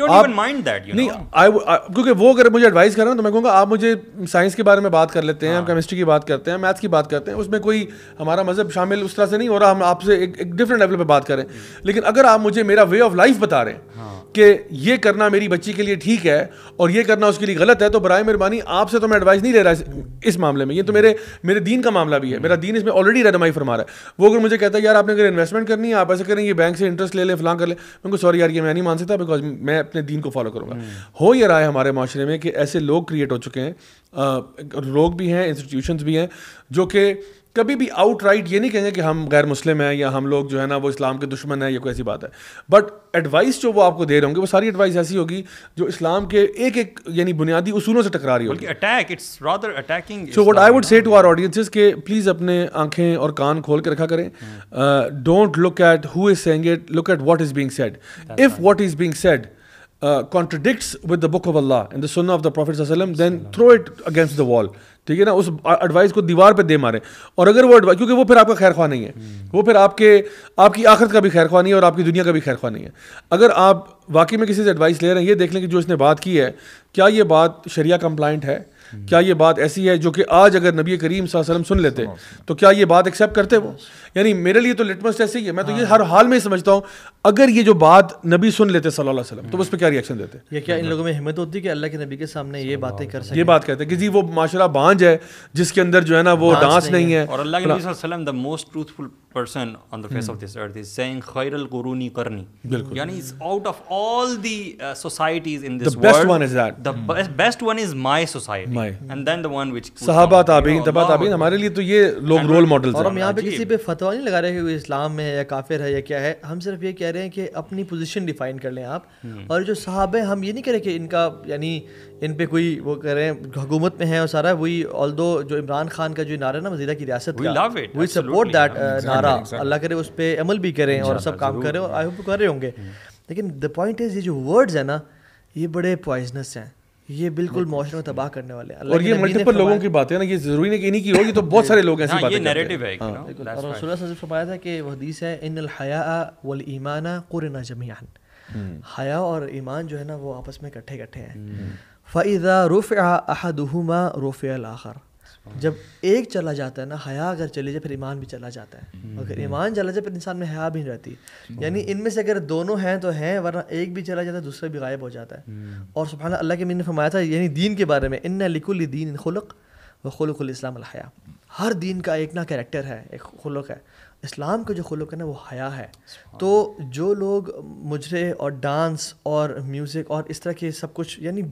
S2: क्योंकि वो अगर मुझे एडवाइस कर रहे हैं तो मैं कहूँगा आप मुझे साइंस के बारे में बात कर लेते हैं हम हाँ। केमिस्ट्री की बात करते हैं मैथ्स की बात करते हैं उसमें कोई हमारा मजहब शामिल उस तरह से नहीं हो रहा हम आपसे एक डिफरेंट लेवल पर बात करें हम्म। लेकिन अगर आप मुझे मेरा वे ऑफ लाइफ बता रहे हैं हाँ। कि ये करना मेरी बच्ची के लिए ठीक है और ये करना उसके लिए गलत है तो बरए मेहरबानी आपसे तो मैं एडवाइस नहीं ले रहा इस मामले में ये तो मेरे मेरे दीन का मामला भी है मेरा दीन इसमें ऑलरेडी रहनमाई फरमा रहा है वो अगर मुझे कहता है यार आपने अगर इन्वेस्टमेंट करनी है आप ऐसे करें ये बैंक से इंटरेस्ट ले लें फिलहाल कर लें सॉरी यार ये मैं नहीं मान सकता बिकॉज मैं अपने दीन को फॉलो करूँगा हम्म। हो यह रहा है हमारे माशरे में कि ऐसे लोग क्रिएट हो चुके हैं लोग भी हैं इंस्टीट्यूशन भी हैं जो कि कभी भी आउट राइट ये नहीं कहेंगे कि हम गैर मुस्लिम हैं या हम लोग जो है ना वो इस्लाम के दुश्मन हैं या कोई ऐसी बात है बट एडवाइस जो वो आपको दे रहे होंगे वो सारी एडवाइस ऐसी होगी जो इस्लाम के एक एक यानी बुनियादी उसूलों से टकरा रही होगी
S3: attack it's rather attacking so what
S2: I would say to our audiences के प्लीज़ अपने आंखें और कान खोल के रखा करें don't look at who is saying it look at what is being said if what is being said contradicts with the book of Allah and the sunnah of the Prophet then throw it against the wall ठीक है ना उस advice को दीवार पे दे मारे और अगर वो एडवाइस क्योंकि वो फिर आपका खैर नहीं है हम्म। वो फिर आपके आपकी आखिरत का भी खैर नहीं है और आपकी दुनिया का भी खैर नहीं है अगर आप वाकई में किसी से एडवाइस ले रहे हैं ये देख लें कि जो इसने बात की है क्या ये बात शरिया कंप्लाइंट है हम्म। क्या ये बात ऐसी है जो कि आज अगर नबी करीम वसल्लम सुन लेते तो क्या ये बात एक्सेप्ट करते वो यानी मेरे लिए तो लिटमस टेस्ट ही है मैं तो ये हाँ। हर हाल में ही समझता हूँ अगर ये जो बात नबी सुन लेते सल्लल्लाहु अलैहि वसल्लम तो उस पर क्या रिएक्शन देते
S1: ये क्या इन लोगों में हिम्मत होती है कि अल्लाह के नबी के सामने ये बातें कर सकते ये बात
S2: कहते हैं कि जी वो माशरा
S1: बांझ है जिसके अंदर जो है ना वो डांस नहीं है और अल्लाह के नबी
S3: वसल्लम द मोस्ट ट्रूथफुल हमारे लिए
S2: तो ये लोग रोल मॉडल्स हैं और हम यहां पे
S1: किसी पे फतवा नहीं लगा रहे कि इस्लाम में है या काफिर है या क्या है हम सिर्फ ये कह रहे हैं कि अपनी पोजीशन डिफाइन कर लें आप हम्म। और जो साहब हैं हम ये नहीं कह रहे कि इनका यानी इन पे कोई वो कह रहे हैं हुकूमत में है और सारा वही ऑल दो जो इमरान खान का जो नारा है ना वजीरा की रियासत वही वी सपोर्ट दैट नारा अल्लाह करे उस पर अमल भी करें और सब काम करें और आई होप कर रहे होंगे हम्म। लेकिन द पॉइंट इज़ ये जो वर्ड्स हैं ना ये बड़े पॉइजनस हैं ये बिल्कुल मुआरे में तबाह करने वाले हैं और ये मल्टीपल लोगों की
S2: बात है ना ये जरूरी नहीं कि इन्हीं की होगी तो बहुत सारे लोग ऐसे बात हाँ, ये नैरेटिव है हाँ। और रसूल सल्लल्लाहु
S1: अलैहि फरमाया था कि वह हदीस है इन हया वल ईमान कुरना जमीन हम्म। हया और ईमान जो है ना वो आपस में इकट्ठे इकट्ठे हैं हम्म। फ़ैज़ा रुफ़ अहदहुमा रुफ़ आखर जब एक चला जाता है ना हया अगर चले जाए फिर ईमान भी चला जाता है हम्म। अगर ईमान चला जाए फिर इंसान में हया भी नहीं रहती हम्म। यानी इनमें से अगर दोनों हैं तो हैं वरना एक भी चला जाता है दूसरा भी गायब हो जाता है हम्म। और सुबह अल्लाह के मैंने फरमाया था यानी दीन के बारे में इन लिकुल दीन खुलक व खुलकुल इस्लाम हया हर दीन का एक ना कैरेक्टर है एक खुलक है इस्लाम का जो खुलक है ना वो हया है तो जो लोग मुजरे और डांस और म्यूज़िक और इस तरह के सब कुछ यानी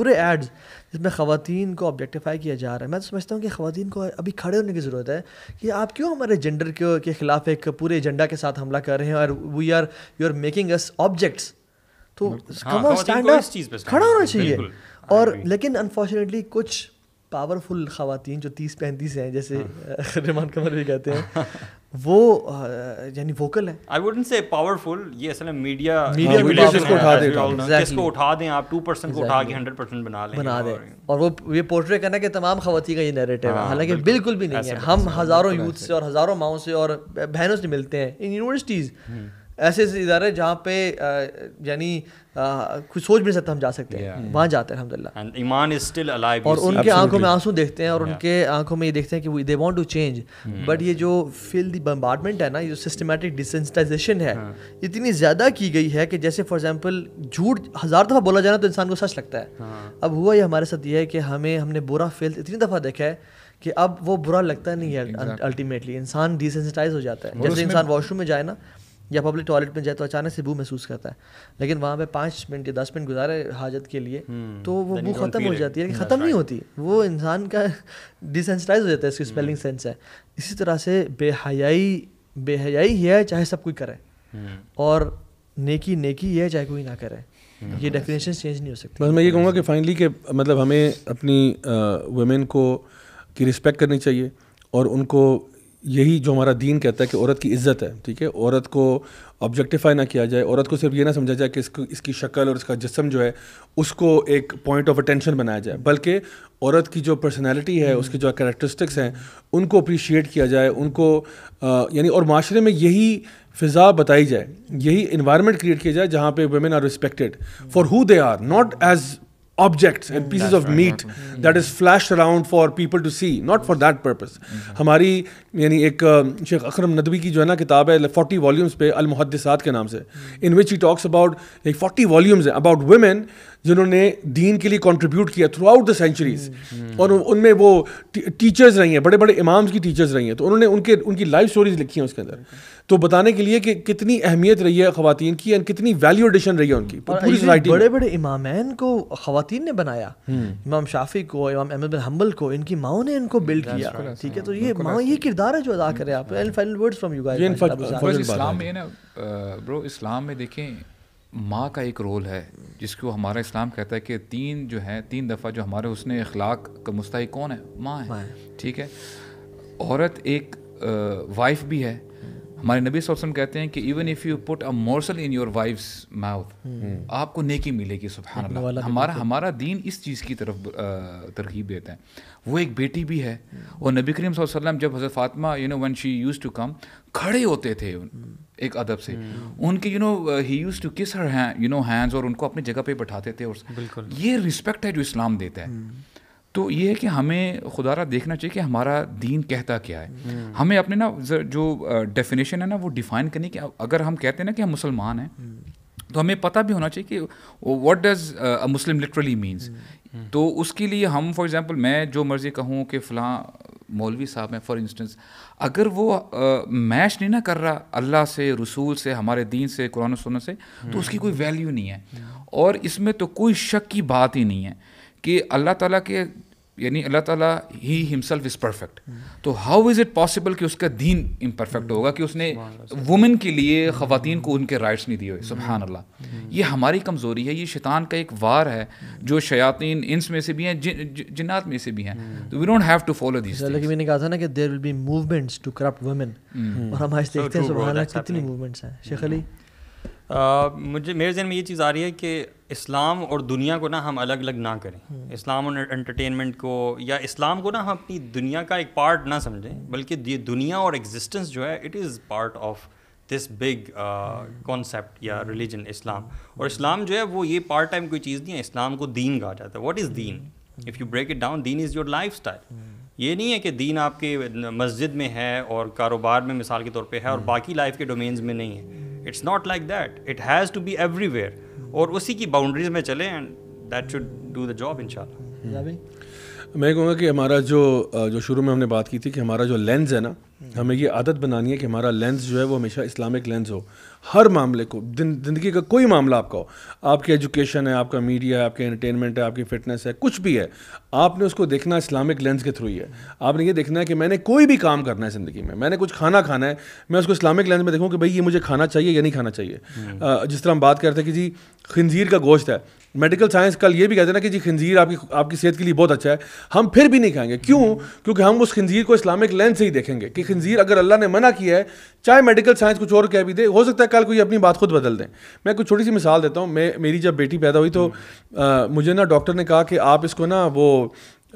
S1: बुरे एड्स जिसमें ख़वान को ऑब्जेक्टिफाई किया जा रहा है मैं तो समझता हूँ कि ख़वान को अभी खड़े होने की ज़रूरत है कि आप क्यों हमारे जेंडर के ख़िलाफ़ एक पूरे एजेंडा के साथ हमला कर रहे हैं और we are you are making us objects तो कम हाँ, स्टैंड खड़ा होना चाहिए और लेकिन अनफॉर्चुनेटली कुछ पावरफुल खातन जो तीस पैंतीस हैं जैसे हाँ। *laughs* रिमान कमर भी कहते हैं *laughs* वो यानी वोकल है आई वुडन से
S3: पावरफुल ये असल में मीडिया मीडिया रिलेशंस को उठा दे इसको उठा दें आप 2% exactly. को उठा के
S1: 100% बना लें बना दें और वो ये पोर्ट्रे करना कि तमाम खवती का ये नैरेटिव है हाँ, हालांकि बिल्कुल भी नहीं है हम हज़ारों यूथ से और हज़ारों माओं से और बहनों से मिलते हैं इन यूनिवर्सिटीज़ ऐसे ऐसे इधारे जहाँ पे यानी कुछ सोच भी नहीं सकता हम जा सकते हैं yeah. वहाँ जाते हैं अलहमदिल्ला
S3: ईमान इज स्टिल अलाइव और उनके आंखों में आंसू
S1: देखते हैं और yeah. उनके आंखों में ये देखते हैं कि they want to change but ये जो फील दी बम्बार्टमेंट है ना ये सिस्टमेटिक डिसेंसिटाइजेशन है yeah. Hmm. इतनी ज़्यादा की गई है कि जैसे फॉर एग्जाम्पल झूठ हज़ार दफ़ा बोला जाए ना तो इंसान को सच लगता है hmm. अब हुआ ये हमारे साथ ये है कि हमें हमने बुरा फील इतनी दफ़ा देखा है कि अब वो बुरा लगता नहीं है अल्टीमेटली इंसान डिसेंसिटाइज हो जाता है जैसे इंसान वॉशरूम में जाए ना या पब्लिक टॉयलेट में जाए तो अचानक से बू महसूस करता है लेकिन वहाँ पे पाँच मिनट या दस मिनट गुजारे हाजत के लिए हम्म, तो वो बू ख़त्म हो जाती है लेकिन ख़त्म नहीं होती वो इंसान का डिसेंसटाइज *laughs* हो जाता है इसकी स्पेलिंग हम्म। सेंस है इसी तरह से बेहयाई बेहयाई ही है चाहे सब कोई करे हम्म। और नेकी नेकी है चाहे कोई ना करे ये डेफिनेशन चेंज नहीं हो सकती बस मैं ये
S2: कहूँगा कि फाइनली के मतलब हमें अपनी वुमेन को की रिस्पेक्ट करनी चाहिए और उनको यही जो हमारा दीन कहता है कि औरत की इज्जत है ठीक है औरत को ऑब्जेक्टिफाई ना किया जाए औरत को सिर्फ ये ना समझा जाए कि इसको इसकी शक्ल और इसका जिसम जो है उसको एक पॉइंट ऑफ अटेंशन बनाया जाए बल्कि औरत की जो पर्सनैलिटी है उसके जो करेक्टरिस्टिक्स हैं उनको अप्रिशिएट किया जाए उनको यानी और माशरे में यही फ़िज़ा बताई जाए यही इन्वायरमेंट क्रिएट किया जाए जहाँ पे women are respected for who they are not as objects and pieces of meat that is flashed around for people to see not for that purpose हमारी यानी एक शेख अखरम नदवी की जो है ना किताब है फोर्टी वॉल्यूम्स पे अलमुहदसात के नाम से in which he talks about forty volumes हैं अबाउट वुमेन जिन्होंने दीन के लिए कंट्रीब्यूट किया थ्रू आउट द सेंचुरीज और उनमें वो टीचर्स रही हैं बड़े बड़े इमाम्स की टीचर्स रही हैं तो उन्होंने उनके उनकी लाइफ स्टोरीज लिखी हैं उसके अंदर तो बताने के लिए कि कितनी अहमियत रही है खातन की एंड कितनी वैल्यू एडिशन रही है उनकी तो पूरी सोसाइटी बड़े
S1: बड़े इमाम को खातन ने बनाया हम्म। इमाम शाफी को इमाम अहमद बिन हम्बल को इनकी माओ ने इनको बिल्ड किया ठीक है तो हाँ, ये माओ ये किरदार है जो अदा करें आप final words from you guys Islam में
S5: ना ब्रो इस्लाम में देखें माँ का एक रोल है जिसको हमारा इस्लाम कहता है कि तीन जो है तीन दफ़ा जो हमारे उसने अखलाक का मुस्तक कौन है माँ है ठीक है औरत एक वाइफ भी है हमारे नबी सोसम कहते हैं कि even if you put a morsel in your wife's mouth आपको नेकी मिलेगी सुबह हमारा तो। हमारा दीन इस चीज़ की तरफ तरकीब देता है वो एक बेटी भी है हम्म। और नबी करीम वसल्लम जब हज़रत Fatima you know when she used to come खड़े होते थे हम्म। एक अदब से हम्म। उनके you know he used to kiss her you know hands और उनको अपनी जगह पे बैठाते थे और ये रिस्पेक्ट है जो इस्लाम देता है तो ये है कि हमें खुदारा देखना चाहिए कि हमारा दीन कहता क्या है हम्म। हमें अपने ना जो डेफिनेशन है ना वो डिफ़ाइन करनी कि अगर हम कहते हैं ना कि हम मुसलमान हैं हम्म। तो हमें पता भी होना चाहिए कि what does Muslim literally means तो उसके लिए हम फॉर एग्ज़ाम्पल मैं जो मर्ज़ी कहूँ कि फ़लाँ मौलवी साहब हैं फॉर इंस्टेंस अगर वो मैच नहीं ना कर रहा अल्लाह से रसूल से हमारे दीन से कुरान सुन से तो हम्म। उसकी कोई वैल्यू नहीं है और इसमें तो कोई शक की बात ही नहीं है कि अल्लाह ताला के यानी अल्लाह ताला ही हिमसेल्फ इज़ परफेक्ट तो हाउ इज़ इट पॉसिबल कि उसका दीन इम्परफेक्ट hmm. होगा कि उसने वुमेन के लिए ख़वान को उनके राइट्स नहीं दिए हुए सुबहान hmm. अल्लाह hmm. ये हमारी कमज़ोरी है ये शैतान का एक वार है जो शयातीन इंस में से भी हैं जिन्नात में से भी हैं तो we don't have to follow this
S1: मैंने कहा था ना कि there will be movements to corrupt women और हम आज देखते हैं सुबहान कितनी मूवमेंट्स हैं शेख अली
S3: मुझे मेरे जहन में ये चीज़ आ रही है कि इस्लाम और दुनिया को ना हम अलग अलग ना करें हम्म। इस्लाम और एंटरटेनमेंट को या इस्लाम को ना हम अपनी दुनिया का एक पार्ट ना समझें बल्कि ये दुनिया और एग्जिस्टेंस जो है it is part of this big concept या रिलीजन हम्म। इस्लाम और हम्म। इस्लाम जो है वो ये पार्ट टाइम कोई चीज़ नहीं है इस्लाम को दीन कहा जाता है वॉट इज़ दीन if you break it down दीन इज़ योर लाइफ स्टाइल ये नहीं है कि दीन आपके मस्जिद में है और कारोबार में मिसाल के तौर पे है और बाकी लाइफ के डोमेन्स में नहीं है it's not like that it has to be everywhere और उसी की बाउंड्रीज में चले and that should do the job in
S2: मैं कहूँगा कि हमारा जो जो शुरू में हमने बात की थी कि हमारा जो लेंस है ना hmm. हमें ये आदत बनानी है कि हमारा लेंस जो है वो हमेशा इस्लामिक लेंस हो हर मामले को ज़िंदगी का कोई मामला आपका हो आपकी एजुकेशन है आपका मीडिया है आपके एंटरटेनमेंट है आपकी फिटनेस है कुछ भी है आपने उसको देखना इस्लामिक लेंस के थ्रू ही है आपने ये देखना है कि मैंने कोई भी काम करना है ज़िंदगी में मैंने कुछ खाना खाना है मैं उसको इस्लामिक लेंस में देखूँ कि भाई ये मुझे खाना चाहिए या नहीं खाना चाहिए हम्म। जिस तरह हम बात करते हैं कि जी खंजीर का गोश्त है मेडिकल साइंस कल ये भी कहते हैं ना कि जी खंजीर आपकी आपकी सेहत के लिए बहुत अच्छा है हम फिर भी नहीं खाएंगे क्यों क्योंकि हम उस खंजीर को इस्लामिक लेंस से ही देखेंगे कि खंजीर अगर अल्लाह ने मना किया है चाहे मेडिकल साइंस कुछ और कह भी दे हो सकता है कल कोई अपनी बात खुद बदल दें मैं कुछ छोटी सी मिसाल देता हूँ मैं मेरी जब बेटी पैदा हुई तो आ, मुझे ना डॉक्टर ने कहा कि आप इसको ना वो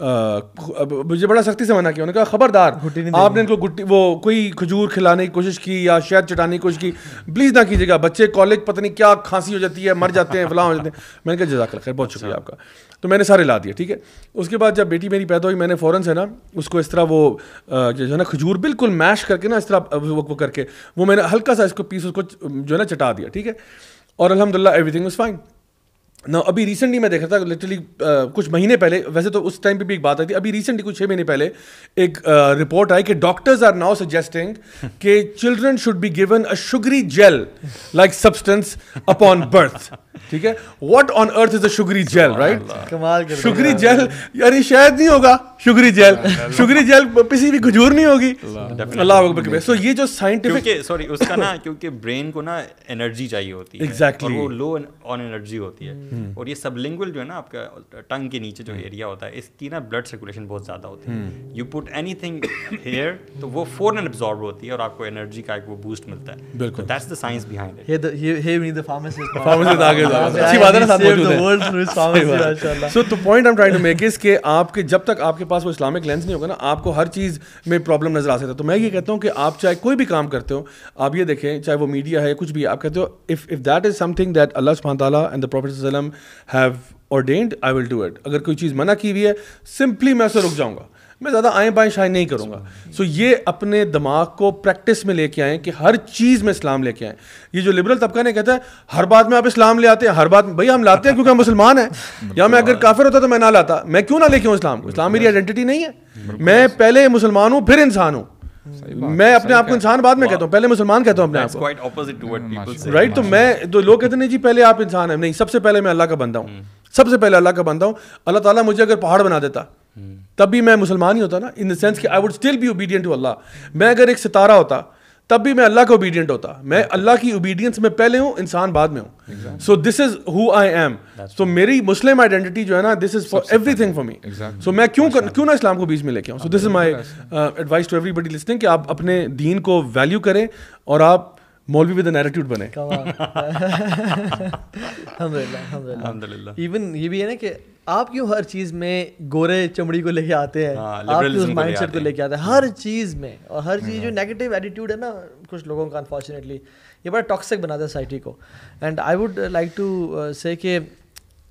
S2: मुझे बड़ा सख्ती से मना किया उन्होंने कहा खबरदार आपने इनको गुट्टी वो कोई खजूर खिलाने की कोशिश की या शहद चटाने की कोशिश की प्लीज़ ना कीजिएगा बच्चे कॉलेज पता नहीं क्या खांसी हो जाती है मर जाते हैं फलाह हो जाते हैं मैंने कहा जजाक खैर बहुत शुक्रिया अच्छा। आपका तो मैंने सारे ला दिए ठीक है उसके बाद जब बेटी मेरी पैदा हुई मैंने फ़ौरन से ना उसको इस तरह वो जो है ना खजूर बिल्कुल मैश करके ना इस तरह वो करके वो मैंने हल्का सा इसको पीस उसको जो है ना चटा दिया ठीक है और अलहमदिल्ला एवरीथिंग इज़ फाइन ना अभी रिसेंटली मैं देख रहा था लिटरली कुछ महीने पहले वैसे तो उस टाइम पे भी एक बात आई थी अभी रिसेंटली कुछ छः महीने पहले एक रिपोर्ट आई कि डॉक्टर्स आर नाउ सजेस्टिंग कि children should be given a sugary gel like substance upon birth ठीक है वट ऑन अर्थ इज अगरी जेल राइट
S1: कमाल शुगरी
S2: जेल यानी शायद नहीं होगा शुगरी जेल शुगरी जेल किसी भी खजूर नहीं होगी अल्लाह सो ये जो साइंटिफिक सॉरी उसका ना *coughs*
S3: क्योंकि ब्रेन को ना एनर्जी चाहिए होती है एग्जैक्टली वो लो ऑन एनर्जी होती है hmm. और ये सबलिंगुअल जो है ना आपका टंग के नीचे जो एरिया hmm. होता है इसकी ना ब्लड सर्कुलेशन बहुत ज़्यादा होती है you put anything here तो वो फौरन एब्जॉर्ब होती है और आपको एनर्जी का एक वो बूस्ट मिलता है बिल्कुल that's the science behind
S1: it ये ये द फार्मासिस्ट फार्मासिस्ट आ तो
S2: आपके जब तक आपके पास वो इस्लामिक लेंस नहीं होगा ना आपको हर चीज़ में प्रॉब्लम नजर आ सकता है तो मैं ये कहता हूँ कि आप चाहे कोई भी काम करते हो आप ये देखें चाहे वो मीडिया है कुछ भी आप कहते हो if if that is something that Allah सुबह and the prophet have ordained I will do it अगर कोई चीज़ मना की हुई है सिंपली मैं उसे रुक जाऊंगा मैं ज़्यादा आए बाएँ शाएँ नहीं करूँगा सो so, ये अपने दिमाग को प्रैक्टिस में लेके आएँ कि हर चीज़ में इस्लाम लेके आएँ ये जो लिबरल तबका ने कहता है हर बात में आप इस्लाम ले आते हैं हर बात में भाई हम लाते हैं क्योंकि हम मुसलमान हैं या मैं अगर काफिर होता तो मैं ना लाता मैं क्यों ना लेके हूँ इस्लाम इस्लाम मेरी आइडेंटिटी नहीं है मैं पहले मुसलमान हूँ फिर इंसान हूँ मैं अपने आप को इंसान बाद में कहता हूँ पहले मुसलमान कहता हूँ अपने आप
S3: को
S2: राइट हाँ, तो मैं तो लोग कहते नहीं जी पहले आप इंसान हैं नहीं सबसे पहले मैं अल्लाह का बंदा हूँ हम्म। सबसे पहले अल्लाह का बंदा हूँ अल्लाह ताला मुझे अगर पहाड़ बना देता तब भी मैं मुसलमान ही होता ना इन द सेंस कि I would still be obedient to Allah मैं अगर एक सितारा होता तब भी मैं अल्लाह का ओबीडियंट होता मैं अल्लाह की ओबीडियंस में पहले हूँ इंसान बाद में हूँ so this is who I am so मेरी मुस्लिम आइडेंटिटी जो है ना this is for everything for me so मैं क्यों कर, क्यों ना इस्लाम को बीच में लेके आऊँ so this is my advice to everybody listening कि आप अपने दीन को वैल्यू करें और आप मौलवी विद एटीट्यूड बने
S1: इवन *laughs* *laughs* *laughs* ये भी है ना कि आप क्यों हर चीज में गोरे चमड़ी को लेके आते हैं हाँ, आप क्यों उस माइंड सेट को लेके आते हैं हर हम्म। चीज में और हर चीज जो नेगेटिव हम्म। एटीट्यूड है ना कुछ लोगों का अनफॉर्चुनेटली ये बड़ा टॉक्सिक बनाता है सोसाइटी को and I would like to say के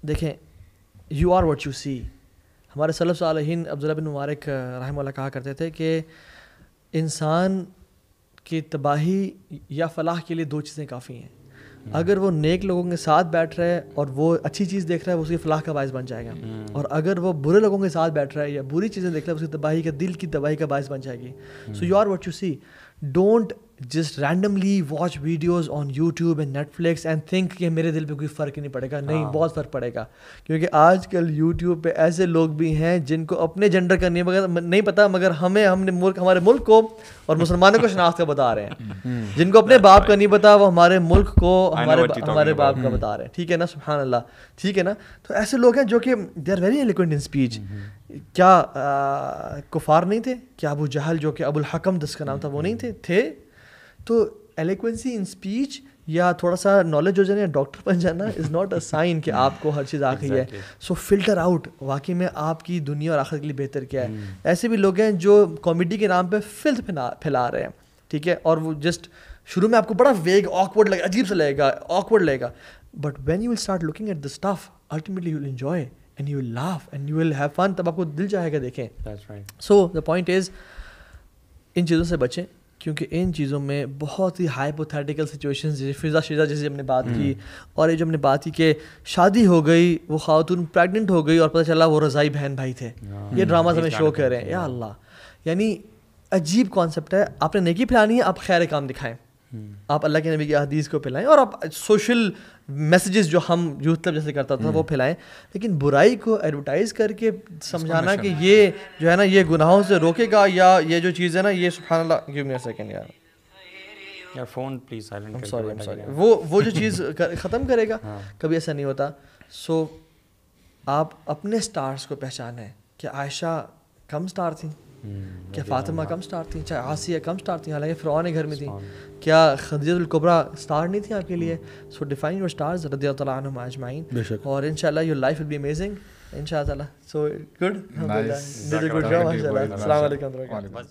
S1: देखें you are what you see हमारे सलफ सालहीन अब्दुल्ला बिन मुबारक uh, रहमल्ला कहा करते थे कि इंसान की तबाही या फलाह के लिए दो चीज़ें काफ़ी हैं हम्म। अगर वो नेक लोगों के साथ बैठ रहा है और वो अच्छी चीज़ देख रहा है वो उसकी फलाह का बायस बन जाएगा हम्म। और अगर वो बुरे लोगों के साथ बैठ रहा है या बुरी चीज़ें देख रहा है उसकी तबाही का दिल की तबाही का बायस बन जाएगी so you are what you see don't just randomly watch videos on YouTube and Netflix and think कि मेरे दिल पर कोई फ़र्क ही नहीं पड़ेगा नहीं हाँ। बहुत फ़र्क पड़ेगा क्योंकि आजकल यूट्यूब पे ऐसे लोग भी हैं जिनको अपने जेंडर का नहीं मगर नहीं पता मगर हमें हमने मुल्क हमारे मुल्क को और मुसलमानों को शनाख्त का बता रहे हैं *laughs* हम्म। जिनको अपने बाप का नहीं पता वो हमारे मुल्क को हमारे हमारे बाप का हम्म। बता रहे हैं ठीक है ना सुबह अल्लाह ठीक है ना तो ऐसे लोग हैं जो कि they are very eloquent in speech क्या कुफार नहीं थे क्या अबू जहल जो कि अबुल हकम दस का नाम था वो नहीं थे थे तो एलिक्वेंसी इन स्पीच या थोड़ा सा नॉलेज हो जाना या डॉक्टर बन जाना इज़ नॉट अ साइन कि आपको हर चीज़ आ गई है सो फिल्टर आउट वाकई में आपकी दुनिया और आखिर के लिए बेहतर क्या है hmm. ऐसे भी लोग हैं जो कॉमेडी के नाम पर फिल्थ फैला रहे हैं ठीक है और वो जस्ट शुरू में आपको बड़ा वेग ऑकवर्ड लगेगा अजीब सा लगेगा ऑकवर्ड लगेगा but when you will start looking at the stuff ultimately you will enjoy and you will laugh and you will have fun तब आपको दिल जाएगा देखें सो द पॉइंट इज़ इन चीज़ों से बचें क्योंकि इन चीज़ों में बहुत ही हाइपोथेटिकल सिचुएशंस जैसे फिजा शिजा जैसे हमने बात की हम्म। और ये जो हमने बात की कि शादी हो गई वो खातून प्रेग्नेंट हो गई और पता चला वो रज़ाई बहन भाई थे हाँ। ये ड्रामाज हम्म, हमें शो कर रहे हैं या हाँ। अल्लाह यानी अजीब कॉन्सेप्ट है आपने नेकी फैलानी है आप खैर काम दिखाएं आप अल्लाह के नबी की अदीस को फैलाएं और आप सोशल मैसेजेस जो हम यूथ क्लब जैसे करता था वो हम्म। फैलाएं लेकिन बुराई को एडवर्टाइज करके समझाना कि ये जो है ना ये गुनाहों से रोकेगा या ये जो चीज़ है ना ये सुबहानल्ला गिव यार
S3: यार phone please silent sorry sorry वो
S1: वो जो चीज़ *laughs* कर, ख़त्म करेगा हाँ। कभी ऐसा नहीं होता सो so, आप अपने स्टार्स को पहचानें कि आयशा कम स्टार थी
S5: हम्म, क्या फातिमा
S1: कम स्टार थी चाहे आसिया कम स्टार थी हालांकि फ़रौन घर में थी क्या खदीजतुल्कुबरा स्टार नहीं थी आपके लिए सो डिफाइन योर स्टार रदी आजमाइन और इन शाला your life will be amazing इन शाला सो गुड
S4: गुड